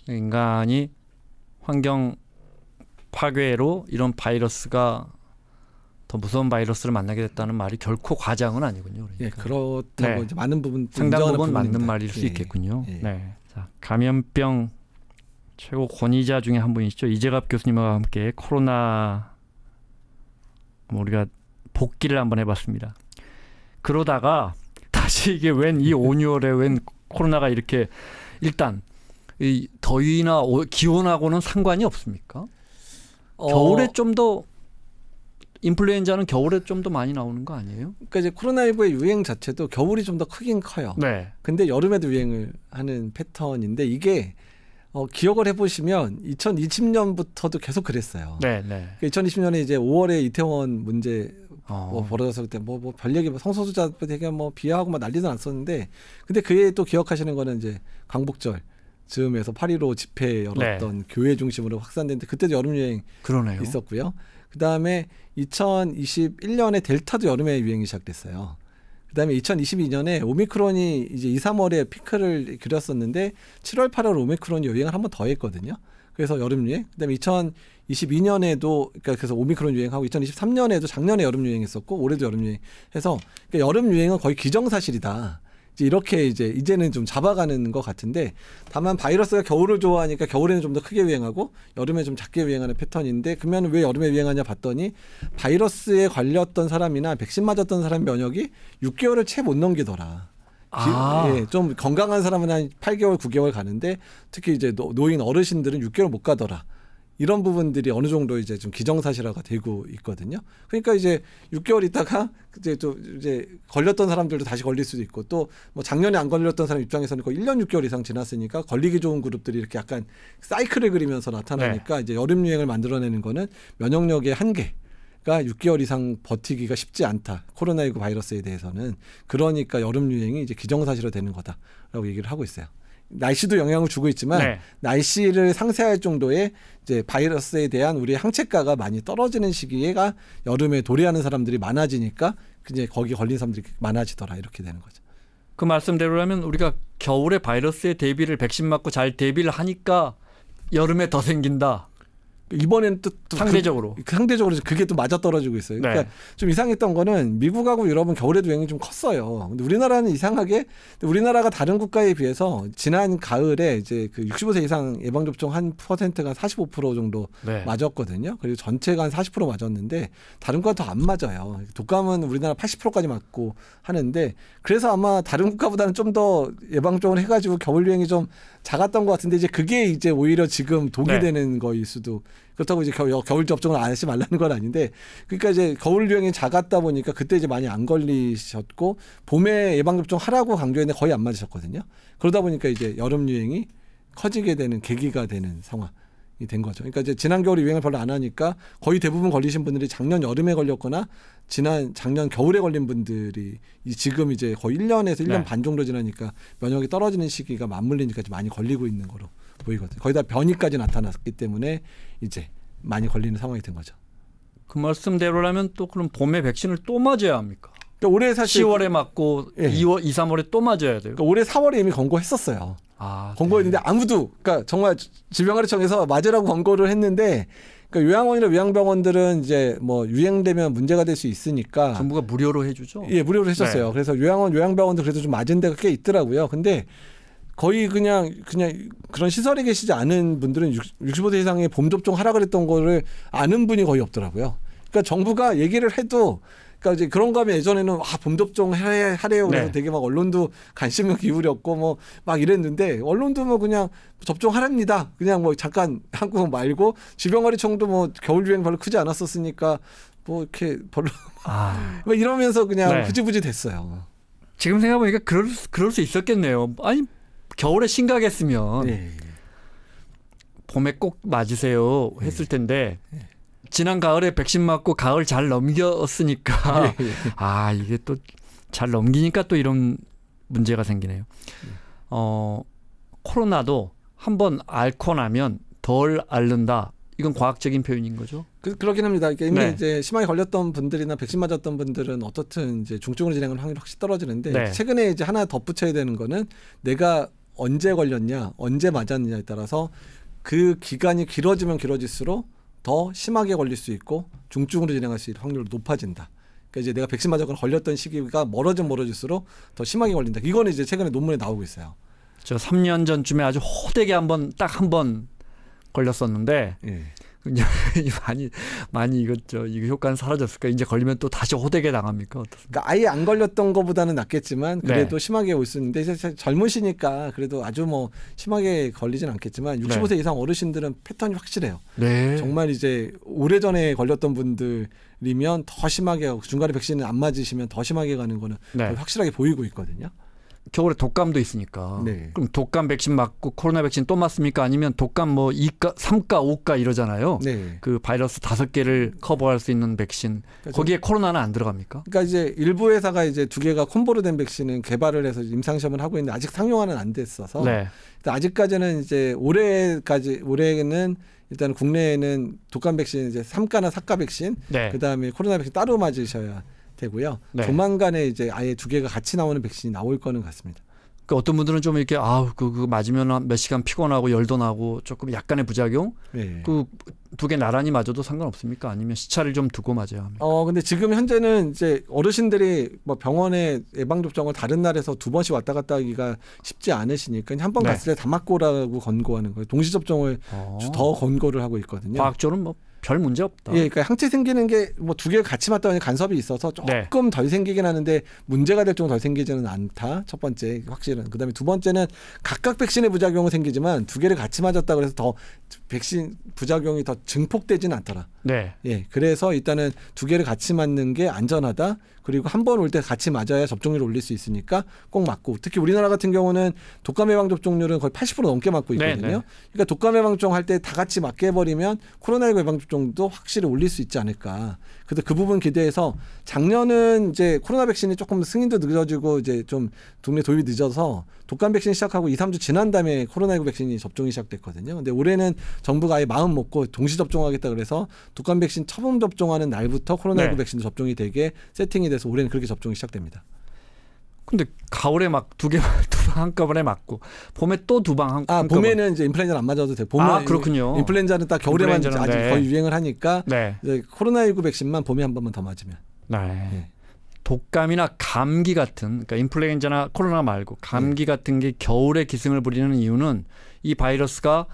인간이 환경 파괴로 이런 바이러스가 더 무서운 바이러스를 만나게 됐다는 말이 결코 과장은 아니군요. 그러니까. 예, 그렇다고 네. 많은 부분 상당 부분 맞는 말일 수 예, 있겠군요. 예. 네. 자, 감염병 최고 권위자 중에 한 분이시죠. 이재갑 교수님과 함께 코로나 뭐 우리가 복귀를 한번 해봤습니다. 그러다가 다시 이게 웬이 온유월에 웬 코로나가 이렇게 일단 이 더위나 기온하고는 상관이 없습니까? 겨울에 어, 좀더 인플루엔자는 겨울에 좀 더 많이 나오는 거 아니에요? 그러니까 이제 코로나19의 유행 자체도 겨울이 좀 더 크긴 커요. 네. 근데 여름에도 유행을 하는 패턴인데 이게 어, 기억을 해보시면 2020년부터도 계속 그랬어요. 네, 네. 그러니까 2020년에 이제 5월에 이태원 문제 어. 뭐 벌어졌을 때 뭐 뭐 별 얘기 뭐 성소수자 되게 뭐 비하하고 막 난리도 났었는데 근데 그에 또 기억하시는 거는 이제 광복절 즈음에서 8.15 집회 열었던 네. 교회 중심으로 확산됐는데 그때도 여름 여행 그러네요. 있었고요. 그다음에 2021년에 델타도 여름에 유행이 시작됐어요. 그다음에 2022년에 오미크론이 이제 2, 3월에 피크를 그렸었는데 7월, 8월 오미크론 유행을 한 번 더 했거든요. 그래서 여름 유행. 그다음에 2022년에도 그러니까 그래서 오미크론 유행하고 2023년에도 작년에 여름 유행했었고 올해도 여름 유행 해서 그러니까 여름 유행은 거의 기정사실이다. 이렇게 이제 이제는 좀 잡아가는 것 같은데 다만 바이러스가 겨울을 좋아하니까 겨울에는 좀 더 크게 유행하고 여름에 좀 작게 유행하는 패턴인데 그러면 왜 여름에 유행하냐 봤더니 바이러스에 걸렸던 사람이나 백신 맞았던 사람 면역이 6개월을 채 못 넘기더라. 아. 예, 좀 건강한 사람은 한 8개월, 9개월 가는데 특히 이제 노, 인 어르신들은 6개월 못 가더라. 이런 부분들이 어느 정도 이제 좀 기정사실화가 되고 있거든요. 그러니까 이제 6개월 있다가 이제 또 이제 걸렸던 사람들도 다시 걸릴 수도 있고 또 뭐 작년에 안 걸렸던 사람 입장에서는 거의 1년 6개월 이상 지났으니까 걸리기 좋은 그룹들이 이렇게 약간 사이클을 그리면서 나타나니까 네. 이제 여름 유행을 만들어내는 거는 면역력의 한계. 가 6개월 이상 버티기가 쉽지 않다. 코로나19 바이러스에 대해서는 그러니까 여름 유행이 이제 기정사실화 되는 거다라고 얘기를 하고 있어요. 날씨도 영향을 주고 있지만 네. 날씨를 상쇄할 정도의 이제 바이러스에 대한 우리 항체가가 많이 떨어지는 시기가 여름에 도래하는 사람들이 많아지니까 이제 거기 걸린 사람들이 많아지더라 이렇게 되는 거죠. 그 말씀대로라면 우리가 겨울에 바이러스에 대비를 백신 맞고 잘 대비를 하니까 여름에 더 생긴다. 이번엔 또, 또 상대적으로 그, 상대적으로 그게 또 맞아 떨어지고 있어요. 네. 그러니까 좀 이상했던 거는 미국하고 유럽은 겨울에도 여행이 좀 컸어요. 근데 우리나라는 이상하게 우리나라가 다른 국가에 비해서 지난 가을에 이제 그 65세 이상 예방 접종 한 퍼센트가 45% 정도 네. 맞았거든요. 그리고 전체가 한 40% 맞았는데 다른 국가 더 안 맞아요. 독감은 우리나라 80%까지 맞고 하는데 그래서 아마 다른 국가보다는 좀 더 예방적으로 해가지고 겨울 여행이 좀 작았던 것 같은데 이제 그게 이제 오히려 지금 독이 네. 되는 거일 수도. 그렇다고 이제 겨울, 겨울 접종을 안 하지 말라는 건 아닌데 그러니까 이제 겨울 유행이 작았다 보니까 그때 이제 많이 안 걸리셨고 봄에 예방 접종 하라고 강조했는데 거의 안 맞으셨거든요. 그러다 보니까 이제 여름 유행이 커지게 되는 계기가 되는 상황. 이된 거죠. 그러니까 이제 지난 겨울 유행을 별로 안 하니까 거의 대부분 걸리신 분들이 작년 여름에 걸렸거나 지난 작년 겨울에 걸린 분들이 이 지금 이제 거의 1년에서 1년 네. 반 정도 지나니까 면역이 떨어지는 시기가 맞물리니까 좀 많이 걸리고 있는 거로 보이거든요. 거의다 변이까지 나타났기 때문에 이제 많이 걸리는 상황이 된 거죠. 그 말씀대로라면 또 그럼 봄에 백신을 또 맞아야 합니까? 그러니까 올해 사실 10월에 맞고 예. 2월, 2, 3월에 또 맞아야 돼요. 그러니까 올해 4월에 이미 권고했었어요. 아, 권고했는데 네. 아무도 그러니까 정말 질병관리청에서 맞으라고 권고를 했는데 그러니까 요양원이나 요양병원들은 이제 뭐 유행되면 문제가 될 수 있으니까 정부가 무료로 해주죠. 예, 무료로 해줬어요. 네. 그래서 요양원, 요양병원도 그래도 좀 맞은 데가 꽤 있더라고요. 근데 거의 그냥 그냥 그런 시설에 계시지 않은 분들은 65세 이상의 봄 접종 하라 그랬던 거를 아는 분이 거의 없더라고요. 그러니까 정부가 얘기를 해도 그러니까 이제 그런가 하면 예전에는 아, 봄 접종 해, 하래요. 그래서 네. 되게 막 언론도 관심을 기울였고 뭐 막 이랬는데 언론도 뭐 그냥 접종하랍니다. 그냥 뭐 잠깐 한국 말고 질병관리청도 뭐 겨울 유행 별로 크지 않았었으니까 뭐 이렇게 별로 아. 막 뭐 이러면서 그냥 네. 흐지부지 됐어요. 지금 생각해보니까 그럴, 그럴 수 있었겠네요. 아니 겨울에 심각했으면 네. 봄에 꼭 맞으세요 했을 네. 텐데 네. 지난 가을에 백신 맞고 가을 잘 넘겼으니까 네. 아 이게 또 잘 넘기니까 또 이런 문제가 생기네요. 네. 어 코로나도 한번 앓고 나면 덜 앓는다. 이건 과학적인 표현인 거죠? 그, 렇긴 합니다. 그러니까 이미 네. 이제 심하게 걸렸던 분들이나 백신 맞았던 분들은 어떻든 이제 중증으로 진행을 확률이 확실히 떨어지는데 네. 최근에 이제 하나 덧붙여야 되는 거는 내가 언제 걸렸냐, 언제 맞았느냐에 따라서 그 기간이 길어지면 길어질수록 더 심하게 걸릴 수 있고 중증으로 진행할 수 있는 확률이 높아진다. 그러니까 이제 내가 백신 맞았거나 걸렸던 시기가 멀어지면 멀어질수록 더 심하게 걸린다. 이거는 이제 최근에 논문에 나오고 있어요. 저 3년 전쯤에 아주 호되게 한번 딱 한번 걸렸었는데 예. 많이 많이 이것 저 이거 효과는 사라졌을까? 이제 걸리면 또 다시 호되게 당합니까? 그러니까 아예 안 걸렸던 것보다는 낫겠지만 네. 그래도 네. 심하게 올 수 있는데 젊으시니까 그래도 아주 뭐 심하게 걸리진 않겠지만 65세 네. 이상 어르신들은 패턴이 확실해요. 네. 정말 이제 오래전에 걸렸던 분들이면 더 심하게 중간에 백신을 안 맞으시면 더 심하게 가는 거는 네. 확실하게 보이고 있거든요. 겨울에 독감도 있으니까 네. 그럼 독감 백신 맞고 코로나 백신 또 맞습니까? 아니면 독감 뭐 2가, 3가, 5가 이러잖아요. 네. 그 바이러스 다섯 개를 음. 커버할 수 있는 백신 그러니까 거기에 저, 코로나는 안 들어갑니까? 그러니까 이제 일부 회사가 이제 두 개가 콤보로 된 백신은 개발을 해서 임상 시험을 하고 있는데 아직 상용화는 안 됐어서 네. 아직까지는 이제 올해까지 올해는 에 일단 국내에는 독감 백신 이제 3가나 4가 백신 네. 그다음에 코로나 백신 따로 맞으셔야 되고요. 네. 조만간에 이제 아예 두 개가 같이 나오는 백신이 나올 거는 같습니다. 그 어떤 분들은 좀 이렇게 아우 그, 그 맞으면 몇 시간 피곤하고 열도 나고 조금 약간의 부작용 네. 그두 개 나란히 맞아도 상관없습니까? 아니면 시차를 좀 두고 맞아야 합니까? 어 근데 지금 현재는 이제 어르신들이 뭐 병원에 예방 접종을 다른 날에서 두 번씩 왔다 갔다 하기가 쉽지 않으시니까 한번 네. 갔을 때 다 맞고라고 권고하는 거예요. 동시 접종을 어. 더 권고를 하고 있거든요. 과학적으로 뭐별 문제 없다. 예, 그러니까 항체 생기는 게 뭐 두개를 같이 맞다 보니 간섭이 있어서 네. 조금 네. 덜 생기긴 하는데 문제가 될 정도 덜 생기지는 않다. 첫 번째 확실은. 그다음에 두 번째는 각각 백신의 부작용은 생기지만 두 개를 같이 맞았다 그래서 더 백신 부작용이 더 증폭되지는 않더라. 네. 예. 그래서 일단은 두 개를 같이 맞는 게 안전하다. 그리고 한 번 올 때 같이 맞아야 접종률을 올릴 수 있으니까 꼭 맞고 특히 우리나라 같은 경우는 독감 예방 접종률은 거의 80% 넘게 맞고 네, 있거든요. 네네. 그러니까 독감 예방 접종 할 때 다 같이 맞게 해 버리면 코로나19 예방 접종도 확실히 올릴 수 있지 않을까. 그래서 그 부분 기대해서 작년은 이제 코로나 백신이 조금 승인도 늦어지고 이제 좀 동네 도입이 늦어서 독감 백신 시작하고 2, 3주 지난 다음에 코로나19 백신이 접종이 시작됐거든요. 근데 올해는 정부가 아예 마음 먹고 동시 접종하겠다 그래서 독감 백신 처음 접종하는 날부터 코로나19 네. 백신도 접종이 되게 세팅이 돼서 올해는 그렇게 접종이 시작됩니다. 근데 가을에 막 두 개, 두방 한꺼번에 맞고 봄에 또 두방 아, 한꺼번에. 아, 봄에는 이제 인플루엔자는 안 맞아도 돼. 봄에 아, 그렇군요. 인플루엔자는 딱 겨울에만 인플루엔자는 아직 네. 거의 유행을 하니까 네. 이제 코로나19 백신만 봄에 한 번만 더 맞으면. 네. 네. 독감이나 감기 같은 그러니까 인플루엔자나 코로나 말고 감기 예. 같은 게 겨울에 기승을 부리는 이유는 이 바이러스가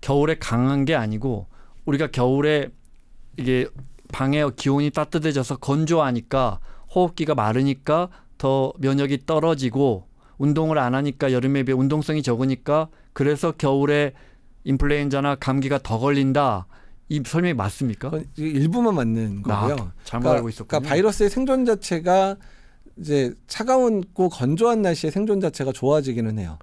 겨울에 강한 게 아니고 우리가 겨울에 이게 방에 기온이 따뜻해져서 건조하니까 호흡기가 마르니까 더 면역이 떨어지고 운동을 안 하니까 여름에 비해 운동성이 적으니까 그래서 겨울에 인플루엔자나 감기가 더 걸린다. 이 설명이 맞습니까? 일부만 맞는 아, 거고요. 아, 그 잘못 그러니까, 알고 있었고. 그러니까 바이러스의 생존 자체가 이제 차가운고 건조한 날씨에 생존 자체가 좋아지기는 해요.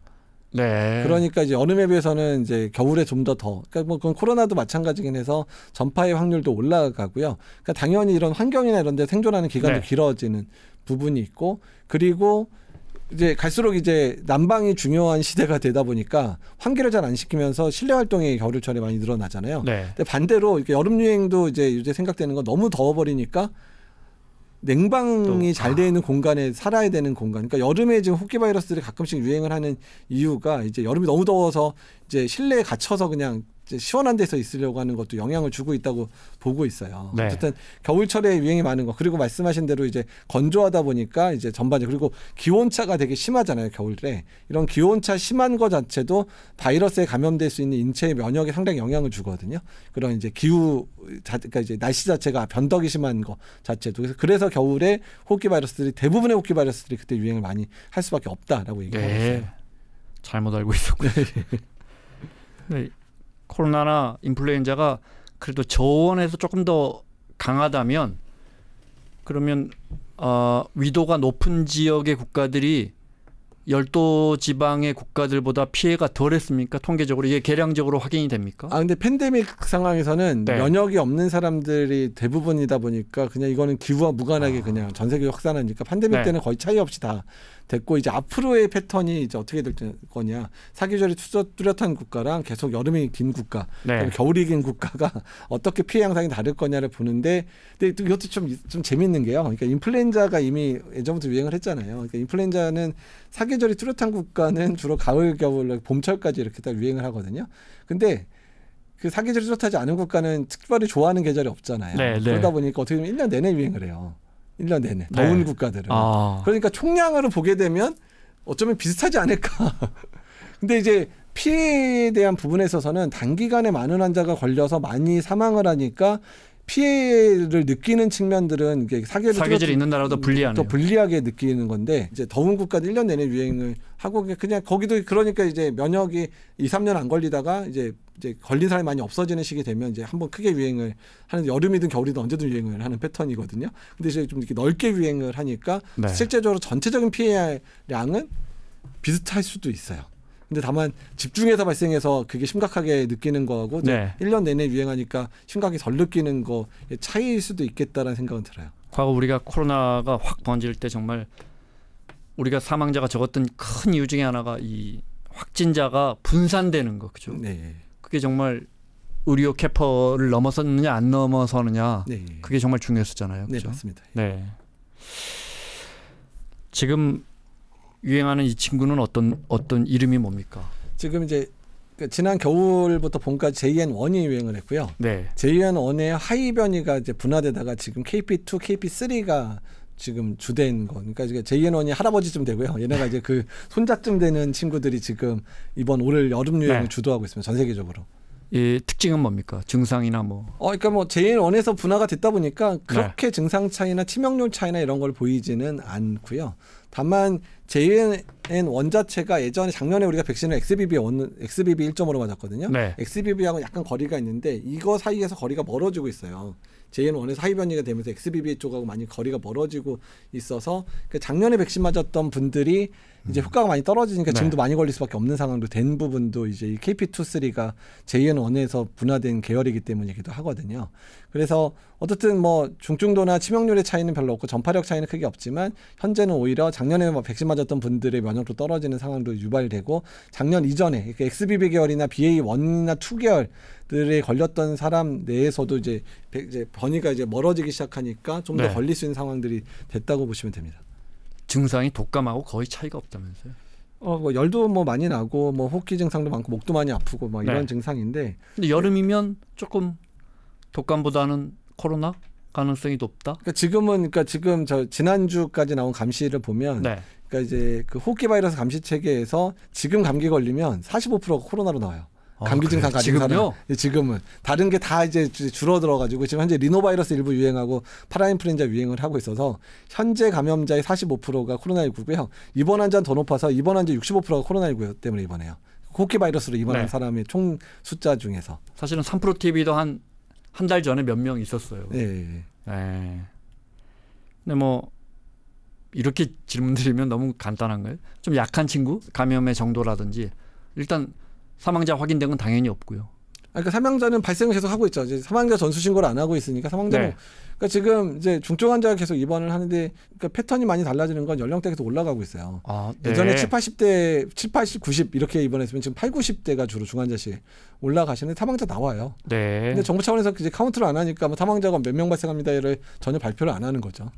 네. 그러니까 이제 여름에 비해서는 이제 겨울에 좀 더 더. 그러니까 뭐 그건 코로나도 마찬가지긴 해서 전파의 확률도 올라가고요. 그러니까 당연히 이런 환경이나 이런 데 생존하는 기간도 네. 길어지는 부분이 있고 그리고 이제 갈수록 이제 난방이 중요한 시대가 되다 보니까 환기를 잘 안 시키면서 실내 활동이 겨울철에 많이 늘어나잖아요. 네. 근데 반대로 여름 유행도 이제 요새 생각되는 건 너무 더워버리니까 냉방이 잘돼 아. 있는 공간에 살아야 되는 공간. 그러니까 여름에 지금 호기 바이러스들이 가끔씩 유행을 하는 이유가 이제 여름이 너무 더워서 이제 실내에 갇혀서 그냥 시원한 데서 있으려고 하는 것도 영향을 주고 있다고 보고 있어요. 네. 어쨌든 겨울철에 유행이 많은 거 그리고 말씀하신 대로 이제 건조하다 보니까 이제 전반적으로 그리고 기온차가 되게 심하잖아요 겨울에 이런 기온차 심한 거 자체도 바이러스에 감염될 수 있는 인체의 면역에 상당히 영향을 주거든요. 그런 이제 기후 자, 그러니까 이제 날씨 자체가 변덕이 심한 거 자체도 그래서 그래서 겨울에 호흡기 바이러스들이 대부분의 호흡기 바이러스들이 그때 유행을 많이 할 수밖에 없다라고 얘기하고 네. 있어요. 잘못 알고 있었군요. 네. 코로나나 인플루엔자가 그래도 저온에서 조금 더 강하다면 그러면 어, 위도가 높은 지역의 국가들이 열도 지방의 국가들보다 피해가 덜했습니까? 통계적으로 이게 계량적으로 확인이 됩니까? 아 근데 팬데믹 상황에서는 네. 면역이 없는 사람들이 대부분이다 보니까 그냥 이거는 기후와 무관하게 아. 그냥 전 세계 확산하니까 팬데믹 네. 때는 거의 차이 없이 다 됐고 이제 앞으로의 패턴이 이제 어떻게 될 거냐 사계절이 뚜렷한 국가랑 계속 여름이 긴 국가, 네. 겨울이 긴 국가가 어떻게 피해 양상이 다를 거냐를 보는데 근데 또 이것도 좀좀 좀 재밌는 게요. 그러니까 인플루엔자가 이미 예전부터 유행을 했잖아요. 그러니까 인플루엔자는 사계절이 뚜렷한 국가는 주로 가을, 겨울, 봄철까지 이렇게 딱 유행을 하거든요. 근데 그 사계절이 뚜렷하지 않은 국가는 특별히 좋아하는 계절이 없잖아요. 네, 네. 그러다 보니까 어떻게 보면 1년 내내 유행을 해요. 1년 내내 네. 더운 국가들은. 아. 그러니까 총량으로 보게 되면 어쩌면 비슷하지 않을까. 근데 이제 피해에 대한 부분에 있어서는 단기간에 많은 환자가 걸려서 많이 사망을 하니까 피해를 느끼는 측면들은 이게 사계를 사계절 있는 나라도 음, 불리하네더 불리하게 느끼는 건데 이제 더운 국가들 1년 내내 유행을 하고 그냥 거기도 그러니까 이제 면역이 2, 3년 안 걸리다가 이제 이제 걸린 사람이 많이 없어지는 시기 되면 이제 한번 크게 유행을 하는 여름이든 겨울이든 언제든 유행을 하는 패턴이거든요. 근데 이제 좀 이렇게 넓게 유행을 하니까 네. 실제적으로 전체적인 피해량은 비슷할 수도 있어요. 근데 다만 집중해서 발생해서 그게 심각하게 느끼는 거하고 네. 1년 내내 유행하니까 심각히 덜 느끼는 거 차이일 수도 있겠다라는 생각은 들어요. 과거 우리가 코로나가 확 번질 때 정말 우리가 사망자가 적었던 큰 이유 중에 하나가 이 확진자가 분산되는 거 그죠? 네. 그게 정말 의료 캐퍼를 넘어섰느냐 안 넘어서느냐 네. 그게 정말 중요했었잖아요. 네, 그죠? 네 맞습니다. 네. 지금 유행하는 이 친구는 어떤 어떤 이름이 뭡니까? 지금 이제 그 지난 겨울부터 봄까지 JN1이 유행을 했고요. 네. JN1의 하이 변이가 이제 분화되다가 지금 KP2, KP3가 지금 주된 거. 그러니까 이제 JN1이 할아버지쯤 되고요. 얘네가 이제 그 손자쯤 되는 친구들이 지금 이번 올 여름 네. 유행을 네. 주도하고 있습니다. 전 세계적으로. 이 특징은 뭡니까? 증상이나 뭐. 어, 그러니까 뭐 JN1에서 분화가 됐다 보니까 네. 그렇게 네. 증상 차이나 치명률 차이나 이런 걸 보이지는 않고요. 다만 JN 원자체가 예전에 작년에 우리가 백신을 XBB 원, XBB 1.5로 맞았거든요. 네. XBB하고 약간 거리가 있는데 이거 사이에서 거리가 멀어지고 있어요. JN1에서 하이변이가 되면서 XBB 쪽하고 많이 거리가 멀어지고 있어서 그러니까 작년에 백신 맞았던 분들이 이제 음. 효과가 많이 떨어지니까 네. 지금도 많이 걸릴 수밖에 없는 상황도 된 부분도 이제 이 KP23가 JN1에서 분화된 계열이기 때문이기도 하거든요. 그래서 어쨌든 뭐 중증도나 치명률의 차이는 별로 없고 전파력 차이는 크게 없지만 현재는 오히려 작년에 뭐 백신 맞았던 분들의 면역도 떨어지는 상황도 유발되고 작년 이전에 그러니까 XBB 계열이나 BA1이나 2 계열 들이 걸렸던 사람 내에서도 이제, 이제 번위가 이제 멀어지기 시작하니까 좀더 네. 걸릴 수 있는 상황들이 됐다고 보시면 됩니다. 증상이 독감하고 거의 차이가 없다면서요? 어, 뭐 열도 뭐 많이 나고 뭐 호흡기 증상도 많고 목도 많이 아프고 막 이런 네. 증상인데 근데 여름이면 조금 독감보다는 코로나 가능성이 높다. 그러니까 지금은 그러니까 지금 저 지난주까지 나온 감시를 보면 네. 그러니까 이제 그 호흡기 바이러스 감시 체계에서 지금 감기 걸리면 45%가 코로나로 나와요. 아, 감기 아, 증상 가진 사람 예, 지금은 다른 게 다 이제 줄어들어 가지고 지금 현재 리노바이러스 일부 유행하고 파라인플루엔자 유행을 하고 있어서 현재 감염자의 45%가 코로나19고요. 입원 환자는 더 높아서 입원 환자 65%가 코로나19 때문에 이번에요 호키 바이러스로 입원한 네. 사람이 총 숫자 중에서 사실은 3프로 TV도 한 한 달 전에 몇 명 있었어요. 네. 네. 근데 뭐 이렇게 질문드리면 너무 간단한거예요좀 약한 친구 감염의 정도라든지 일단 사망자 확인된 건 당연히 없고요. 아, 그러니까 사망자는 발생을 계속 하고 있죠. 이제 사망자 전수 신고를 안 하고 있으니까 사망자는 네. 그러니까 지금 이제 중증 환자가 계속 입원을 하는데 그러니까 패턴이 많이 달라지는 건 연령대가 계속 올라가고 있어요. 아, 네. 예전에 7, 80대, 7, 80, 90 이렇게 입원했으면 지금 8, 90대가 주로 중환자실 올라가시는 사망자 나와요. 네. 근데 정부 차원에서 이제 카운트를 안 하니까 뭐 사망자가 몇 명 발생합니다를 이 전혀 발표를 안 하는 거죠.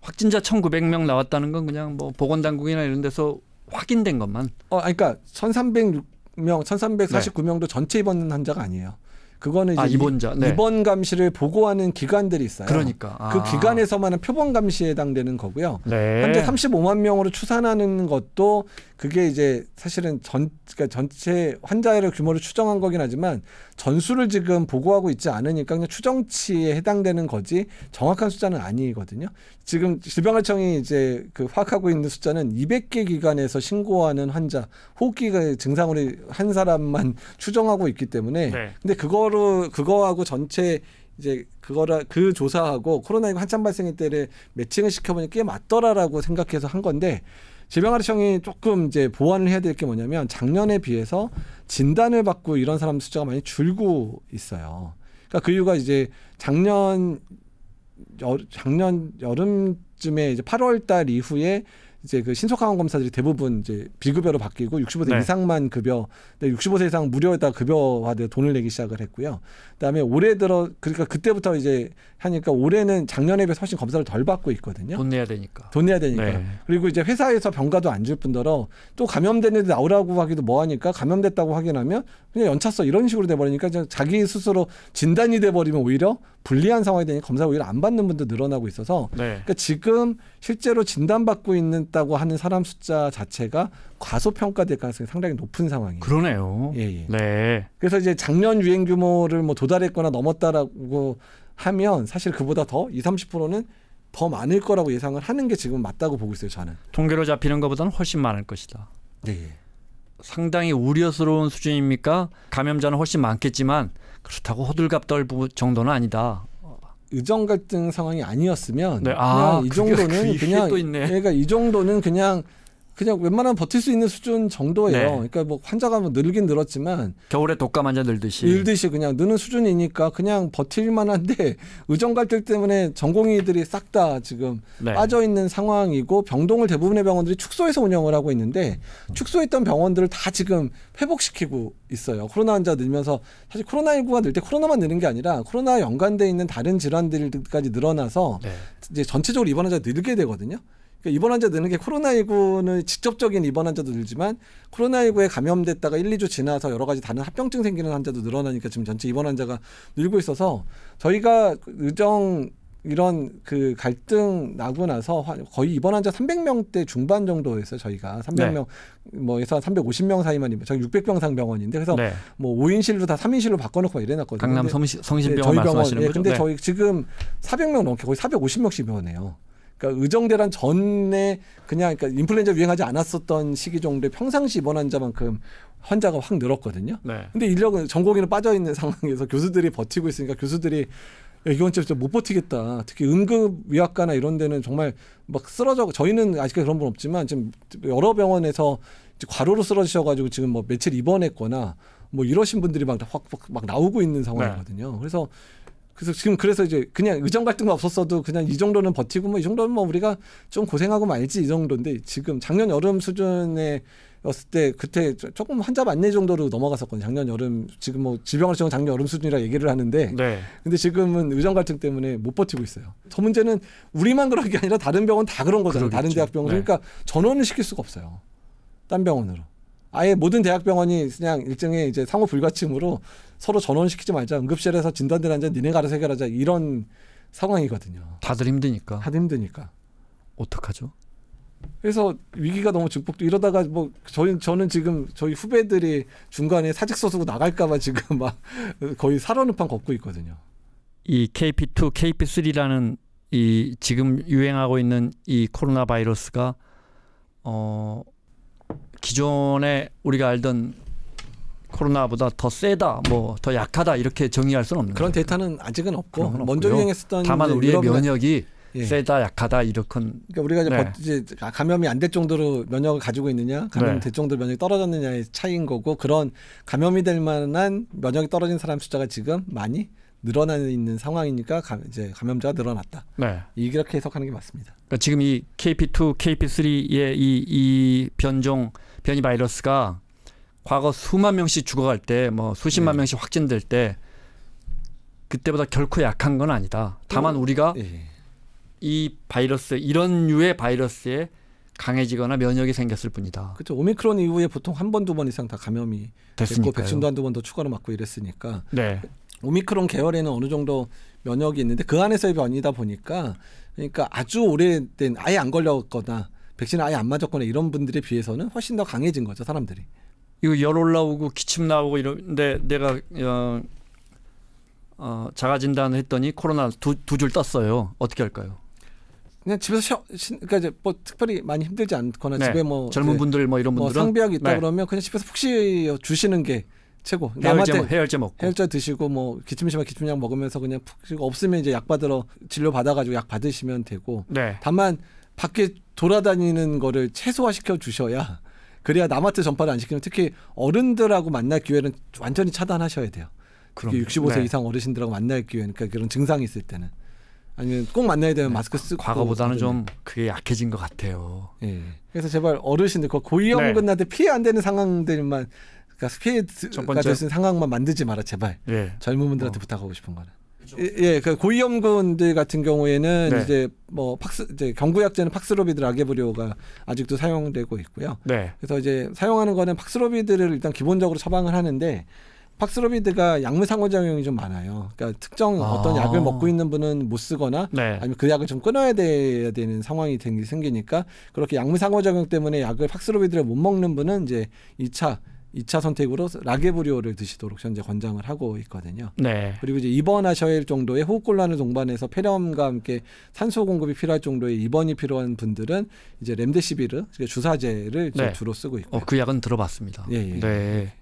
확진자 1,900명 나왔다는 건 그냥 뭐 보건당국이나 이런 데서 확인된 것만. 어, 아니, 그러니까 1,306 명, 1349명도 전체 입원 환자가 아니에요. 그거는 이제 아, 입원자 네. 입원 감시를 보고하는 기관들이 있어요. 그러니까 그 아. 그 기관에서만은 표본 감시에 해당되는 거고요. 네. 현재 35만 명으로 추산하는 것도 그게 이제 사실은 전 그러니까 전체 환자의 규모를 추정한 거긴 하지만 전수를 지금 보고하고 있지 않으니까 그냥 추정치에 해당되는 거지 정확한 숫자는 아니거든요. 지금 질병관청이 이제 그 파악하고 있는 숫자는 200개 기관에서 신고하는 환자 호흡기 증상으로 한 사람만 추정하고 있기 때문에 네. 근데 그걸 그거로 그거하고 전체 이제 그거라 그 조사하고 코로나19 한참 발생일 때를 매칭을 시켜보니 꽤 맞더라라고 생각해서 한 건데 질병관리청이 조금 이제 보완을 해야 될 게 뭐냐면 작년에 비해서 진단을 받고 이런 사람 숫자가 많이 줄고 있어요. 그러니까 그 이유가 이제 작년 여, 작년 여름쯤에 이제 8월 달 이후에 이제 그 신속항원 검사들이 대부분 이제 비급여로 바뀌고 65세 네. 이상만 급여, 근데 65세 이상 무료에다 급여화돼 돈을 내기 시작을 했고요. 그다음에 올해 들어 그러니까 그때부터 이제 하니까 올해는 작년에 비해서 훨씬 검사를 덜 받고 있거든요. 돈 내야 되니까. 돈 내야 되니까. 네. 그리고 이제 회사에서 병가도 안 줄 뿐더러 또 감염된 는데 나오라고 하기도 뭐하니까 감염됐다고 확인하면 그냥 연차써 이런 식으로 돼버리니까 자기 스스로 진단이 돼버리면 오히려 불리한 상황이 되니 검사 오히려 안 받는 분도 늘어나고 있어서 네. 그러니까 지금 실제로 진단받고 있는다고 하는 사람 숫자 자체가 과소평가될 가능성이 상당히 높은 상황이에요. 그러네요. 예, 예. 네. 그래서 이제 작년 유행 규모를 뭐 도달했거나 넘었다라고 하면 사실 그보다 더 20, 30%는 더 많을 거라고 예상을 하는 게 지금 맞다고 보고 있어요, 저는. 통계로 잡히는 것보다는 훨씬 많을 것이다. 네. 상당히 우려스러운 수준입니까? 감염자는 훨씬 많겠지만 그렇다고 호들갑 떨부 정도는 아니다. 의정 갈등 상황이 아니었으면 네. 아, 그냥 이 정도는 그 그냥 그러니까 이 정도는 그냥 그냥 웬만하면 버틸 수 있는 수준 정도예요. 네. 그러니까 뭐 환자가 뭐 늘긴 늘었지만 겨울에 독감 환자 늘듯이 늘듯이 그냥 느는 수준이니까 그냥 버틸만한데 의정 갈등 때문에 전공의들이 싹 다 지금 네. 빠져 있는 상황이고 병동을 대부분의 병원들이 축소해서 운영을 하고 있는데 축소했던 병원들을 다 지금 회복시키고 있어요. 코로나 환자 늘면서 사실 코로나 19가 늘 때 코로나만 느는 게 아니라 코로나 연관돼 있는 다른 질환들까지 늘어나서 네. 이제 전체적으로 입원 환자 늘게 되거든요. 그러니까 입원 환자 느는 게 코로나19는 직접적인 입원 환자도 늘지만 코로나19에 감염됐다가 1, 2주 지나서 여러 가지 다른 합병증 생기는 환자도 늘어나니까 지금 전체 입원 환자가 늘고 있어서 저희가 의정 이런 그 갈등 나고 나서 거의 입원 환자 300명대 중반 정도였어요 저희가 300명 네. 뭐에서 350명 사이만 입 저희 600병상 병원인데 그래서 네. 뭐 5인실로 다 3인실로 바꿔놓고 이래놨거든요. 강남 성신병원 네, 저희 병원, 예, 근데 네. 저희 지금 400명 넘게 거의 450명씩 입원해요. 그러니까 의정대란 전에 그냥 그러니까 인플루엔자 유행하지 않았었던 시기 정도의 평상시 입원 환자만큼 환자가 확 늘었거든요. 네. 근데 인력은 전공의는 빠져 있는 상황에서 교수들이 버티고 있으니까 교수들이 야, 이건 진짜 못 버티겠다. 특히 응급의학과나 이런 데는 정말 막 쓰러져. 저희는 아직까지 그런 분 없지만 지금 여러 병원에서 과로로 쓰러지셔가지고 지금 뭐 며칠 입원했거나 뭐 이러신 분들이 막 확 막 나오고 있는 상황이거든요. 네. 그래서 그래서 지금 그래서 이제 그냥 의정 갈등만 없었어도 그냥 이 정도는 버티고 뭐 이 정도는 뭐 우리가 좀 고생하고 말지 이 정도인데 지금 작년 여름 수준에 였을 때 그때 조금 환자 만내 정도로 넘어갔었거든요. 작년 여름 지금 뭐질병을 지금 작년 여름 수준이라 얘기를 하는데 네. 근데 지금은 의정 갈등 때문에 못 버티고 있어요. 저 문제는 우리만 그런 게 아니라 다른 병원 다 그런 거잖아요. 그러겠죠. 다른 대학병원 그러니까 네. 그러니까 전원을 시킬 수가 없어요. 딴 병원으로. 아예 모든 대학병원이 그냥 일정의 이제 상호 불가침으로 서로 전원시키지 말자. 응급실에서 진단들 한자 니네가 알서 해결하자. 이런 상황이거든요. 다들 힘드니까. 다 힘드니까. 어떡하죠? 그래서 위기가 너무 증폭돼 이러다가 뭐 저희 저는 지금 저희 후배들이 중간에 사직서 쓰고 나갈까봐 지금 막 거의 살얼음판 걷고 있거든요. 이 KP2, KP3라는 이 지금 유행하고 있는 이 코로나 바이러스가 어 기존에 우리가 알던 코로나보다 더 세다, 뭐 더 약하다 이렇게 정의할 수는 없는 그런 거예요. 데이터는 아직은 없고 먼저 유행했었던 다만 우리의 면역이 예. 세다 약하다 이렇게 그러니까 우리가 이제, 네. 버, 이제 감염이 안 될 정도로 면역을 가지고 있느냐 감염될 네. 정도로 면역이 떨어졌느냐의 차이인 거고 그런 감염이 될 만한 면역이 떨어진 사람 숫자가 지금 많이 늘어나 있는 상황이니까 감, 이제 감염자가 늘어났다. 네. 이렇게 해석하는 게 맞습니다. 그러니까 지금 이 KP2, KP3의 이, 이 변종 변이 바이러스가 과거 수만 명씩 죽어갈 때 뭐 수십만 네. 명씩 확진될 때 그때보다 결코 약한 건 아니다. 다만 음. 우리가 네. 이 바이러스 이런 류의 바이러스에 강해지거나 면역이 생겼을 뿐이다. 그렇죠. 오미크론 이후에 보통 한 번 두 번 이상 다 감염이 됐으니까고 백신도 한 두 번 더 추가로 맞고 이랬으니까 네. 오미크론 계열에는 어느 정도 면역이 있는데 그 안에서의 변이다 보니까 그러니까 아주 오래된 아예 안 걸렸거나 백신을 아예 안 맞았거나 이런 분들에 비해서는 훨씬 더 강해진 거죠 사람들이. 이거 열 올라오고 기침 나오고 이런데 내가 어, 어 자가 진단을 했더니 코로나 두두 떴어요. 어떻게 할까요? 그냥 집에서 쉬어, 쉬, 그러니까 이제 뭐 특별히 많이 힘들지 않거나 네. 집에 뭐 젊은 분들 뭐 이런 뭐 분들은 뭐 상비약이 있다 네. 그러면 그냥 집에서 푹 쉬어 주시는 게 최고. 해열제 남한테 해열제 먹고 해열제 드시고 뭐 기침심한 기침약 먹으면서 그냥 푹 쉬고 없으면 이제 약 받으러 진료 받아가지고 약 받으시면 되고. 네. 다만 밖에 돌아다니는 거를 최소화시켜 주셔야 그래야 남한테 전파를 안 시키면 특히 어른들하고 만날 기회는 완전히 차단하셔야 돼요. 그럼 65세 네. 이상 어르신들하고 만날 기회 그러니까 그런 증상이 있을 때는 아니면 꼭 만나야 되면 네. 마스크 쓰고 과거보다는 좀 그게 약해진 것 같아요. 예. 그래서 제발 어르신들 그 고위험군한테 네. 피해 안 되는 상황들만 그러니까 피해가 될 수 있는 상황만 만들지 마라 제발. 예. 젊은 분들한테 어. 부탁하고 싶은 거는. 예, 예, 그 고위험군들 같은 경우에는 네. 이제 뭐 팍스 이제 경구약제는 팍스로비드 라게브리오가 아직도 사용되고 있고요. 네. 그래서 이제 사용하는 거는 팍스로비드를 일단 기본적으로 처방을 하는데 팍스로비드가 약물 상호작용이 좀 많아요. 그러니까 특정 아. 어떤 아. 약을 먹고 있는 분은 못 쓰거나 네. 아니면 그 약을 좀 끊어야 돼야 되는 상황이 생기니까 그렇게 약물 상호작용 때문에 약을 팍스로비드를 못 먹는 분은 이제 이차 이차 선택으로 라게브리오를 드시도록 현재 권장을 하고 있거든요. 네. 그리고 이제 입원하셔야 할 정도의 호흡곤란을 동반해서 폐렴과 함께 산소 공급이 필요할 정도의 입원이 필요한 분들은 이제 렘데시비르 주사제를 네. 주로 쓰고 있고. 어, 그 약은 들어봤습니다. 예, 예, 예. 네.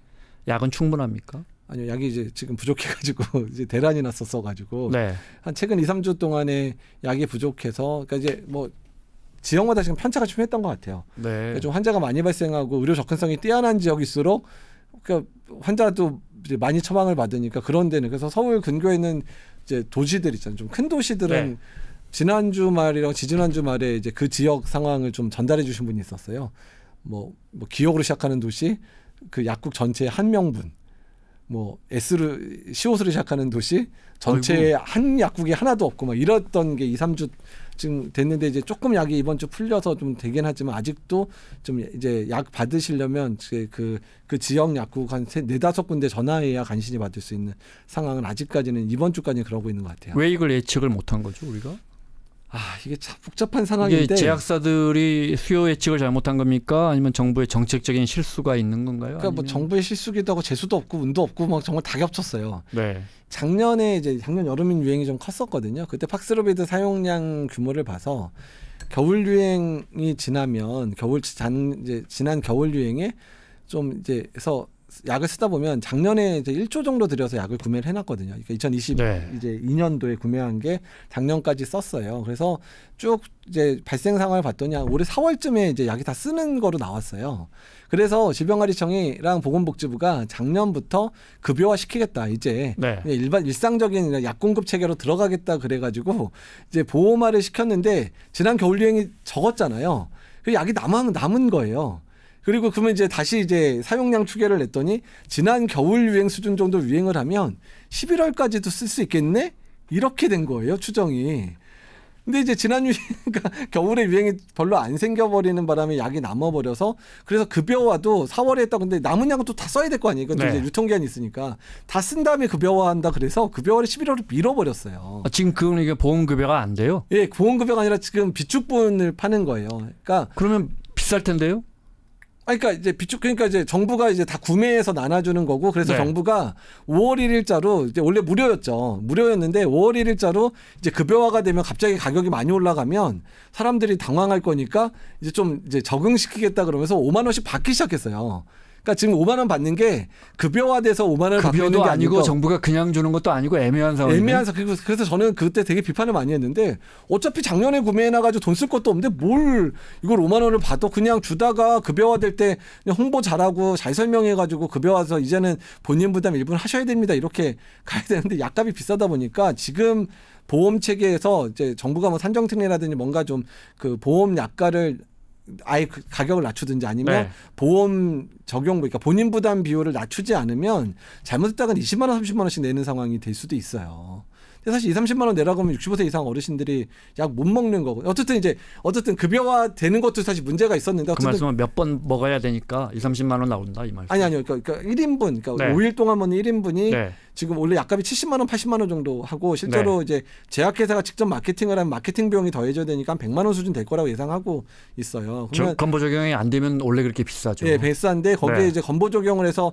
약은 충분합니까? 아니요, 약이 이제 지금 부족해가지고 이제 대란이 났었어가지고 네. 한 최근 2, 3주 동안에 약이 부족해서 그러니까 이제 뭐 지역마다 지금 편차가 좀 했던 것 같아요. 네. 그러니까 좀 환자가 많이 발생하고 의료 접근성이 뛰어난 지역일수록 그러니까 환자도 이제 많이 처방을 받으니까 그런 데는 그래서 서울 근교에 있는 이제 도시들 있잖아요. 좀 큰 도시들은 네. 지난 주말이랑 지지난 주말에 이제 그 지역 상황을 좀 전달해 주신 분이 있었어요. 뭐, 뭐 기억으로 시작하는 도시, 그 약국 전체의 한 명분, 뭐 S를 시옷으로 시작하는 도시 전체에 한 약국이 하나도 없고 막 이랬던 게 2, 3주 지금 됐는데 이제 조금 약이 이번 주 풀려서 좀 되긴 하지만 아직도 좀 이제 약 받으시려면 그그 그 지역 약국 한 네 다섯 군데 전화해야 간신히 받을 수 있는 상황은 아직까지는 이번 주까지 그러고 있는 것 같아요. 왜 이걸 예측을 못한 거죠 우리가? 아 이게 참 복잡한 상황인데 제약사들이 수요 예측을 잘못한 겁니까? 아니면 정부의 정책적인 실수가 있는 건가요? 그러니까 뭐 아니면... 뭐 정부의 실수기도 하고 재수도 없고 운도 없고 막 정말 다 겹쳤어요. 네. 작년에 이제 작년 여름인 유행이 좀 컸었거든요. 그때 팍스로비드 사용량 규모를 봐서 겨울 유행이 지나면 겨울 잔 이제 지난 겨울 유행에 좀 이제서 약을 쓰다 보면 작년에 이제 1조 정도 들여서 약을 구매를 해놨거든요. 그러니까 2020이 2년도에 구매한 게 작년까지 썼어요. 그래서 쭉 이제 발생 상황을 봤더니 올해 4월쯤에 이제 약이 다 쓰는 거로 나왔어요. 그래서 질병관리청이랑 보건복지부가 작년부터 급여화 시키겠다. 이제 네. 일반 일상적인 약 공급 체계로 들어가겠다 그래가지고 이제 보호마를 시켰는데 지난 겨울 유행이 적었잖아요. 그 약이 남은 거예요. 그리고 그러면 이제 다시 이제 사용량 추계를 냈더니 지난 겨울 유행 수준 정도 유행을 하면 11월까지도 쓸 수 있겠네? 이렇게 된 거예요, 추정이. 근데 이제 지난 유행, 그러니까 겨울에 유행이 별로 안 생겨버리는 바람에 약이 남아버려서 그래서 급여화도 4월에 했다 근데 남은 약은 또 다 써야 될 거 아니에요. 이건 네. 이제 유통기한이 있으니까 다 쓴 다음에 급여화한다 그래서 급여화를 11월에 밀어버렸어요. 아, 지금 그건 이게 보험급여가 안 돼요? 예, 보험급여가 아니라 지금 비축분을 파는 거예요. 그러니까 그러면 비쌀 텐데요? 아, 그러니까 이제 비축 그러니까 이제 정부가 이제 다 구매해서 나눠주는 거고 그래서 네. 정부가 5월 1일자로 이제 원래 무료였죠 무료였는데 5월 1일자로 이제 급여화가 되면 갑자기 가격이 많이 올라가면 사람들이 당황할 거니까 이제 좀 이제 적응시키겠다 그러면서 5만 원씩 받기 시작했어요. 그러니까 지금 5만 원 받는 게 급여화돼서 5만 원 받는 게 아니고, 아니고 정부가 그냥 주는 것도 아니고 애매한 상황이 애매한 상황. 그래서 저는 그때 되게 비판을 많이 했는데 어차피 작년에 구매해놔 가지고 돈 쓸 것도 없는데 뭘 이걸 5만 원을 받아 그냥 주다가 급여화될 때 홍보 잘하고 잘 설명해 가지고 급여화서 이제는 본인 부담 일부는 하셔야 됩니다 이렇게 가야 되는데 약값이 비싸다 보니까 지금 보험 체계에서 이제 정부가 뭐 산정특례라든지 뭔가 좀 그 보험 약가를 아예 그 가격을 낮추든지 아니면 네. 보험 적용 그러니까 본인 부담 비율을 낮추지 않으면 잘못했다간 20만 원, 30만 원씩 내는 상황이 될 수도 있어요. 사실 2, 30만 원 내라고 하면 65세 이상 어르신들이 약 못 먹는 거고. 어쨌든 이제 어쨌든 급여화 되는 것도 사실 문제가 있었는데 그 말씀은 몇 번 먹어야 되니까 2, 30만 원 나온다 이 말씀. 아니 아니요. 그러니까 1인분 그러니까, 그러니까 네. 5일 동안 먹는 1인분이 네. 지금 원래 약값이 70만 원, 80만 원 정도 하고 실제로 네. 이제 제약회사가 직접 마케팅을 하면 마케팅 비용이 더해져야 되니까 한 100만 원 수준 될 거라고 예상하고 있어요. 그럼 건보 적용이 안 되면 원래 그렇게 비싸죠. 네, 비싼데 거기에 네. 이제 건보 적용을 해서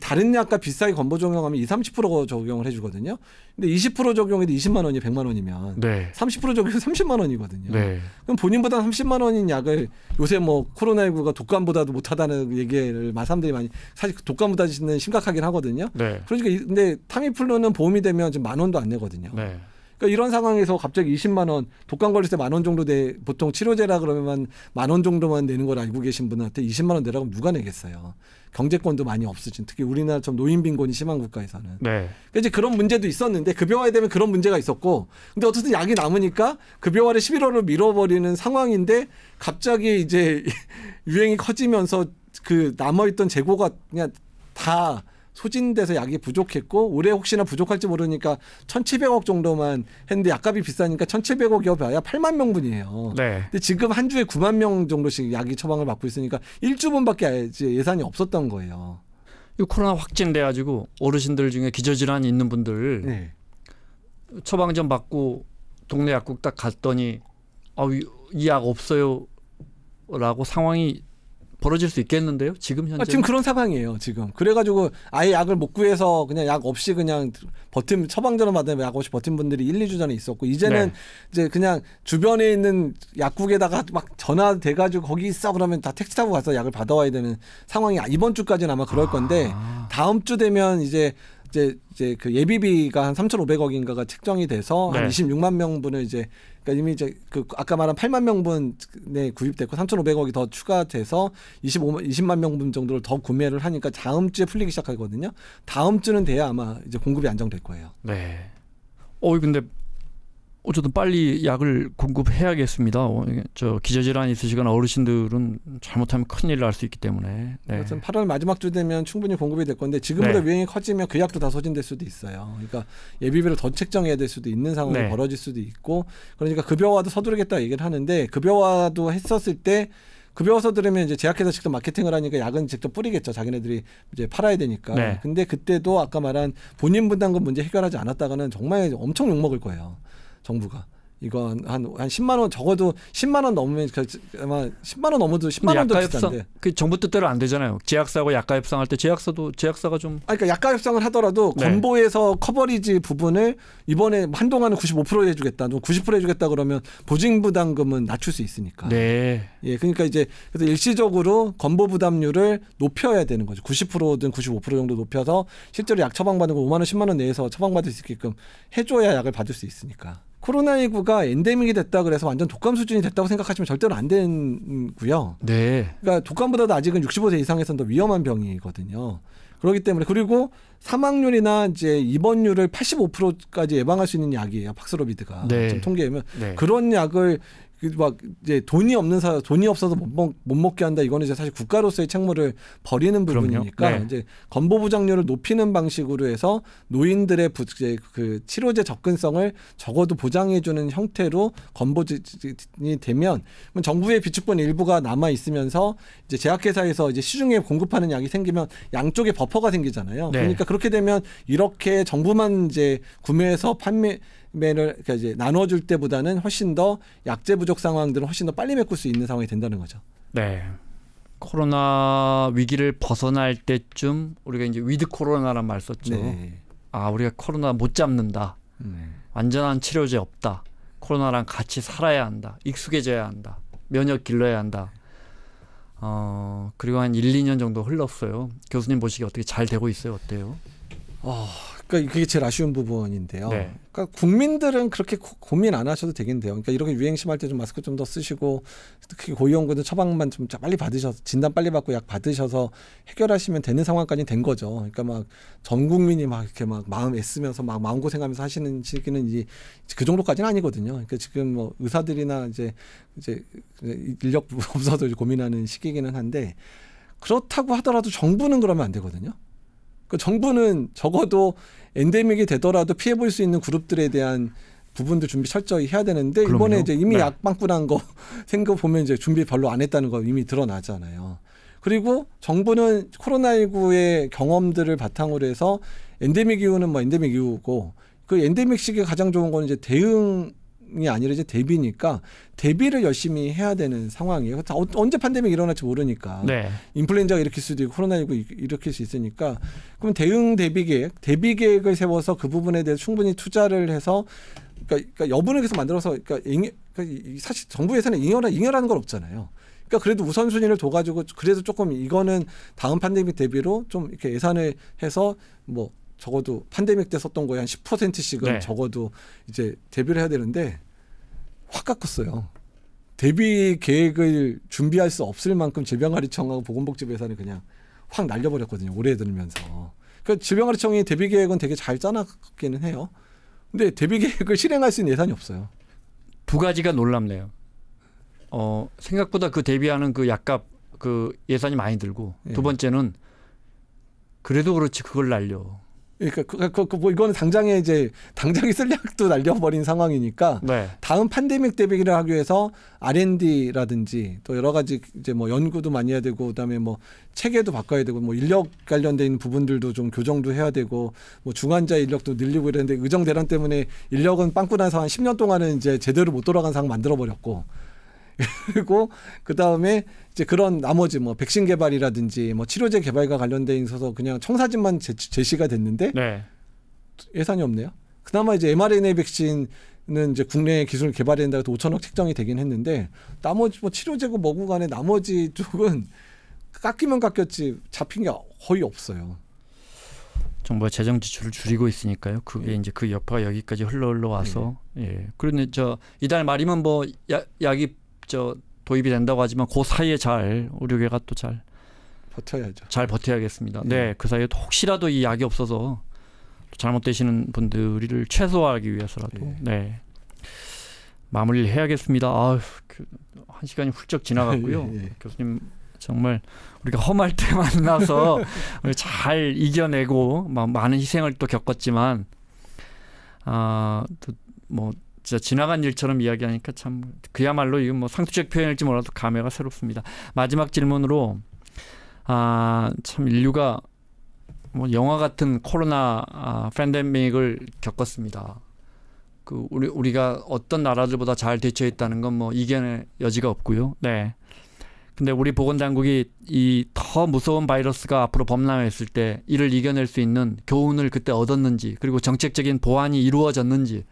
다른 약과 비싸게 건보 적용하면 2, 30% 적용을 해주거든요. 근데 20% 적용해도 20만 원이 100만 원이면 네. 30% 적용해서 30만 원이거든요. 네. 그럼 본인보다 30만 원인 약을 요새 뭐 코로나19가 독감보다도 못하다는 얘기를 마사람들이 많이 사실 독감보다는 심각하긴 하거든요. 네. 그러니까 근데 타미플루는 보험이 되면 지금 만 원도 안 내거든요. 네. 그러니까 이런 상황에서 갑자기 20만 원 독감 걸릴때 만 원 정도 돼 보통 치료제라 그러면 만 원 정도만 내는 걸 알고 계신 분한테 20만 원 내라고 하면 누가 내겠어요. 경제권도 많이 없어진 특히 우리나라처 노인 빈곤이 심한 국가에서는 네. 그러니까 이제 그런 문제도 있었는데 급여화에 그 되면 그런 문제가 있었고 근데 어쨌든 약이 남으니까 급여화를 그 11월로 미뤄버리는 상황인데 갑자기 이제 유행이 커지면서 그 남아있던 재고가 그냥 다 소진돼서 약이 부족했고 올해 혹시나 부족할지 모르니까 1,700억 정도만 했는데 약값이 비싸니까 1,700억이어 봐야 8만 명분이에요. 네. 근데 지금 한 주에 9만 명 정도씩 약이 처방을 받고 있으니까 1주분밖에 예산이 없었던 거예요. 이 코로나 확진돼 가지고 어르신들 중에 기저질환 있는 분들 네. 처방전 받고 동네 약국 딱 갔더니 아 이 약 없어요라고 상황이 벌어질 수 있겠는데요. 지금 아, 현재 아, 지금 그런 상황이에요. 지금 그래가지고 아예 약을 못 구해서 그냥 약 없이 그냥 버틴 처방전을 받으면 약 없이 버틴 분들이 1, 2주 전에 있었고 이제는 네. 이제 그냥 주변에 있는 약국에다가 막 전화 돼가지고 거기 있어 그러면 다 택시 타고 가서 약을 받아와야 되는 상황이 이번 주까지는 아마 그럴 건데 아. 다음 주 되면 이제 이제 이제 그 예비비가 한 3,500억인가가 책정이 돼서 네. 한 26만 명분을 이제 그러니까 이미 이제 그 아까 말한 8만 명분에 구입됐고 3,500억이 더 추가돼서 25만 20만 명분 정도를 더 구매를 하니까 다음 주에 풀리기 시작하거든요. 다음 주는 돼야 아마 이제 공급이 안정될 거예요. 네. 어 근데 어쨌든 빨리 약을 공급해야겠습니다. 어, 저 기저질환 있으시거나 어르신들은 잘못하면 큰일 날 수 있기 때문에. 네. 아무튼 8월 마지막 주 되면 충분히 공급이 될 건데 지금보다 네. 유행이 커지면 그 약도 다 소진될 수도 있어요. 그러니까 예비비를 더 책정해야 될 수도 있는 상황이 네. 벌어질 수도 있고 그러니까 급여화도 그 서두르겠다 얘기를 하는데 급여화도 그 했었을 때 급여서 그 들으면 이제 제약회사 직접 마케팅을 하니까 약은 직접 뿌리겠죠. 자기네들이 이제 팔아야 되니까. 네. 근데 그때도 아까 말한 본인 분담금 문제 해결하지 않았다가는 정말 엄청 욕먹을 거예요. 정부가. 이건 한, 한 10만 원 적어도 10만 원 넘으면 그, 아마 10만 원 넘어도 10만 원도 비싼데. 그 정부 뜻대로 안 되잖아요. 제약사하고 약가 협상할 때 제약사도 제약사가 좀. 아 그러니까 약가 협상을 하더라도 네. 건보에서 커버리지 부분을 이번에 한동안은 95% 해주겠다, 90% 해주겠다 그러면 보증 부담금은 낮출 수 있으니까. 네. 예, 그러니까 이제 그래서 일시적으로 건보 부담률을 높여야 되는 거죠. 90%든 95% 정도 높여서 실제로 약 처방받는 거 5만 원, 10만 원 내에서 처방받을 수 있게끔 해줘야 약을 받을 수 있으니까. 코로나19가 엔데믹이 됐다 그래서 완전 독감 수준이 됐다고 생각하시면 절대로 안 되고요. 네. 그러니까 독감보다도 아직은 65세 이상에서는 더 위험한 병이거든요. 그렇기 때문에 그리고 사망률이나 이제 입원율을 85%까지 예방할 수 있는 약이에요. 박스로비드가 네. 좀 통계하면 네. 그런 약을 그 막 이제 돈이 없는 사 돈이 없어서 못, 먹, 못 먹게 한다 이거는 이제 사실 국가로서의 책무를 버리는 부분이니까 네. 이제 건보부장률을 높이는 방식으로 해서 노인들의 부, 이제 그 치료제 접근성을 적어도 보장해주는 형태로 건보진이 되면 정부의 비축분 일부가 남아 있으면서 이제 제약회사에서 이제 시중에 공급하는 약이 생기면 양쪽에 버퍼가 생기잖아요. 네. 그러니까 그렇게 되면 이렇게 정부만 이제 구매해서 판매 매를 그러니까 이제 나눠줄 때보다는 훨씬 더 약재 부족 상황들은 훨씬 더 빨리 메꿀 수 있는 상황이 된다는 거죠. 네. 코로나 위기를 벗어날 때쯤 우리가 이제 위드 코로나란 말 썼죠. 네. 아 우리가 코로나 못 잡는다. 네. 완전한 치료제 없다. 코로나랑 같이 살아야 한다. 익숙해져야 한다. 면역 길러야 한다. 어 그리고 한 1, 2년 정도 흘렀어요. 교수님 보시기 어떻게 잘 되고 있어요? 어때요? 어, 그러니까 그게 제일 아쉬운 부분인데요. 네. 그러니까 국민들은 그렇게 고, 고민 안 하셔도 되겠는요 그러니까 이렇게 유행심할 때 좀 마스크 좀 더 쓰시고 특히 고위험군은 처방만 좀 빨리 받으셔서 진단 빨리 받고 약 받으셔서 해결하시면 되는 상황까지 된 거죠. 그러니까 막 전 국민이 막 이렇게 막 마음 애쓰면서 막 마음 고생하면서 하시는 시기는 이제 그 정도까지는 아니거든요. 그러니까 지금 뭐 의사들이나 이제 이제 인력 없어도 고민하는 시기기는 이 한데 그렇다고 하더라도 정부는 그러면 안 되거든요. 그 정부는 적어도 엔데믹이 되더라도 피해 볼 수 있는 그룹들에 대한 부분도 준비 철저히 해야 되는데 그럼요? 이번에 이제 이미 네. 약방꾼난거 생각 보면 이제 준비 별로 안 했다는 거 이미 드러나잖아요. 그리고 정부는 코로나19의 경험들을 바탕으로 해서 엔데믹 이후는 뭐 엔데믹 이후고 그 엔데믹 시기에 가장 좋은 건 이제 대응 이 아니라 이제 대비니까 대비를 열심히 해야 되는 상황이에요. 언제 판데믹 일어날지 모르니까 네. 인플루엔자가 일으킬 수도 있고 코로나19 일으킬 수 있으니까 그럼 대응 대비 계획, 대비 계획을 세워서 그 부분에 대해 충분히 투자를 해서 그러니까, 그러니까 여분을 계속 만들어서 그러니까, 그러니까 사실 정부 예산에 잉여라 잉여라는 건 없잖아요. 그러니까 그래도 우선순위를 둬가지고 그래도 조금 이거는 다음 판데믹 대비로 좀 이렇게 예산을 해서 뭐 적어도 판데믹 때 썼던 거에 한 10%씩은 네. 적어도 이제 대비를 해야 되는데 확 깎았어요. 대비 계획을 준비할 수 없을 만큼 질병관리청하고 보건복지부 예산이 그냥 확 날려버렸거든요. 올해 들면서. 그 그러니까 질병관리청이 대비 계획은 되게 잘 짜놨기는 해요. 근데 대비 계획을 실행할 수 있는 예산이 없어요. 두 가지가 놀랍네요. 어, 생각보다 그 대비하는 그 약값 그 예산이 많이 들고 예. 두 번째는 그래도 그렇지 그걸 날려. 그러니까 그, 그, 그, 뭐 이거는 당장에 이제 당장에 쓸 약도 날려버린 상황이니까 네. 다음 팬데믹 대비를 하기 위해서 R&D라든지 또 여러 가지 이제 뭐 연구도 많이 해야 되고 그다음에 뭐 체계도 바꿔야 되고 뭐 인력 관련된 부분들도 좀 교정도 해야 되고 뭐 중환자 인력도 늘리고 이랬는데 의정 대란 때문에 인력은 빵꾸난 상황 10년 동안은 이제 제대로 못 돌아간 상황 만들어 버렸고 그리고 그 다음에 이제 그런 나머지 뭐 백신 개발이라든지 뭐 치료제 개발과 관련돼 있어서 그냥 청사진만 제시가 됐는데 네. 예산이 없네요. 그나마 이제 mRNA 백신 은 이제 국내 에 기술 개발해야 된다고 5천억 책정이 되긴 했는데 나머지 뭐 치료제고 뭐고 간에 나머지 쪽은 깎이면 깎였지 잡힌 게 거의 없어요. 정부가 재정 지출을 줄이고 있으니까요. 그게 예. 이제 그 여파가 여기까지 흘러 흘러 와서 예. 네. 예. 그런데 저 이달 말이면 뭐 야, 약이 저 도입이 된다고 하지만 그 사이에 잘 의료계가 또 잘 버텨야죠. 잘 버텨야겠습니다. 예. 네, 네그 사이에 혹시라도 이 약이 없어서 잘못되시는 분들을 최소화하기 위해서라도 예. 네, 네. 마무리 해야겠습니다. 아한 그 시간이 훌쩍 지나갔고요. 예, 예, 교수님 정말 우리가 험할 때 만나서 잘 이겨내고 많은 희생을 또 겪었지만 아뭐 진짜 지나간 일처럼 이야기하니까 참 그야말로 이건 뭐 상투적 표현일지 몰라도 감회가 새롭습니다. 마지막 질문으로 아 참 인류가 뭐 영화 같은 코로나 아, 팬데믹을 겪었습니다. 그 우리 우리가 어떤 나라들보다 잘 대처했다는 건 뭐 이견의 여지가 없고요. 네. 근데 우리 보건당국이 이 더 무서운 바이러스가 앞으로 범람했을 때 이를 이겨낼 수 있는 교훈을 그때 얻었는지 그리고 정책적인 보완이 이루어졌는지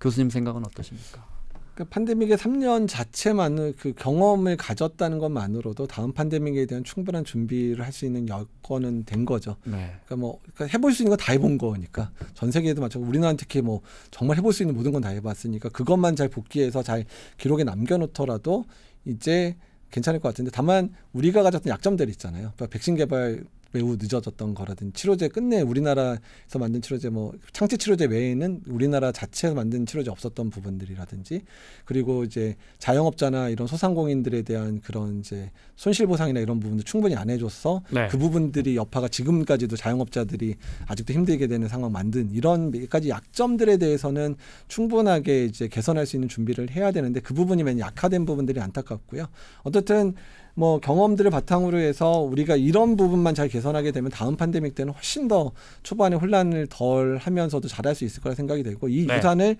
교수님 생각은 어떠십니까? 그 팬데믹의 3년 자체만을 그 경험을 가졌다는 것만으로도 다음 팬데믹에 대한 충분한 준비를 할 수 있는 여건은 된 거죠. 네. 그러니까 뭐 그러니까 해볼 수 있는 건 다 해본 거니까 전 세계에도 마찬가 우리나라는 특히 뭐 정말 해볼 수 있는 모든 건 다 해봤으니까 그것만 잘복기해서잘 기록에 남겨놓더라도 이제 괜찮을 것 같은데 다만 우리가 가졌던 약점들이 있잖아요. 그러니까 백신 개발 매우 늦어졌던 거라든 지 치료제 끝내 우리나라에서 만든 치료제 뭐 창치 치료제 외에는 우리나라 자체에서 만든 치료제 없었던 부분들이라든지 그리고 이제 자영업자나 이런 소상공인들에 대한 그런 이제 손실 보상이나 이런 부분도 충분히 안 해줘서 네. 그 부분들이 여파가 지금까지도 자영업자들이 아직도 힘들게 되는 상황 만든 이런 몇 가지 약점들에 대해서는 충분하게 이제 개선할 수 있는 준비를 해야 되는데 그 부분이 많이 약화된 부분들이 안타깝고요. 어쨌든 뭐 경험들을 바탕으로 해서 우리가 이런 부분만 잘 개선하게 되면 다음 팬데믹 때는 훨씬 더 초반에 혼란을 덜 하면서도 잘할 수 있을 거라 생각이 되고 이 네. 유산을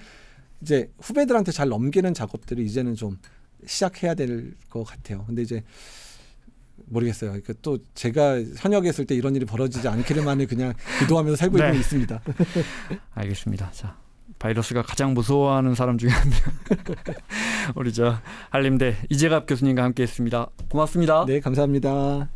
이제 후배들한테 잘 넘기는 작업들을 이제는 좀 시작해야 될 것 같아요. 근데 이제 모르겠어요. 그러니까 또 제가 현역에 있을 때 이런 일이 벌어지지 않기를만을 그냥 기도하면서 살고 네. 있는 게 있습니다. 알겠습니다. 자, 바이러스가 가장 무서워하는 사람 중에 한 명. 우리 저 한림대 이재갑 교수님과 함께했습니다. 고맙습니다. 네, 감사합니다.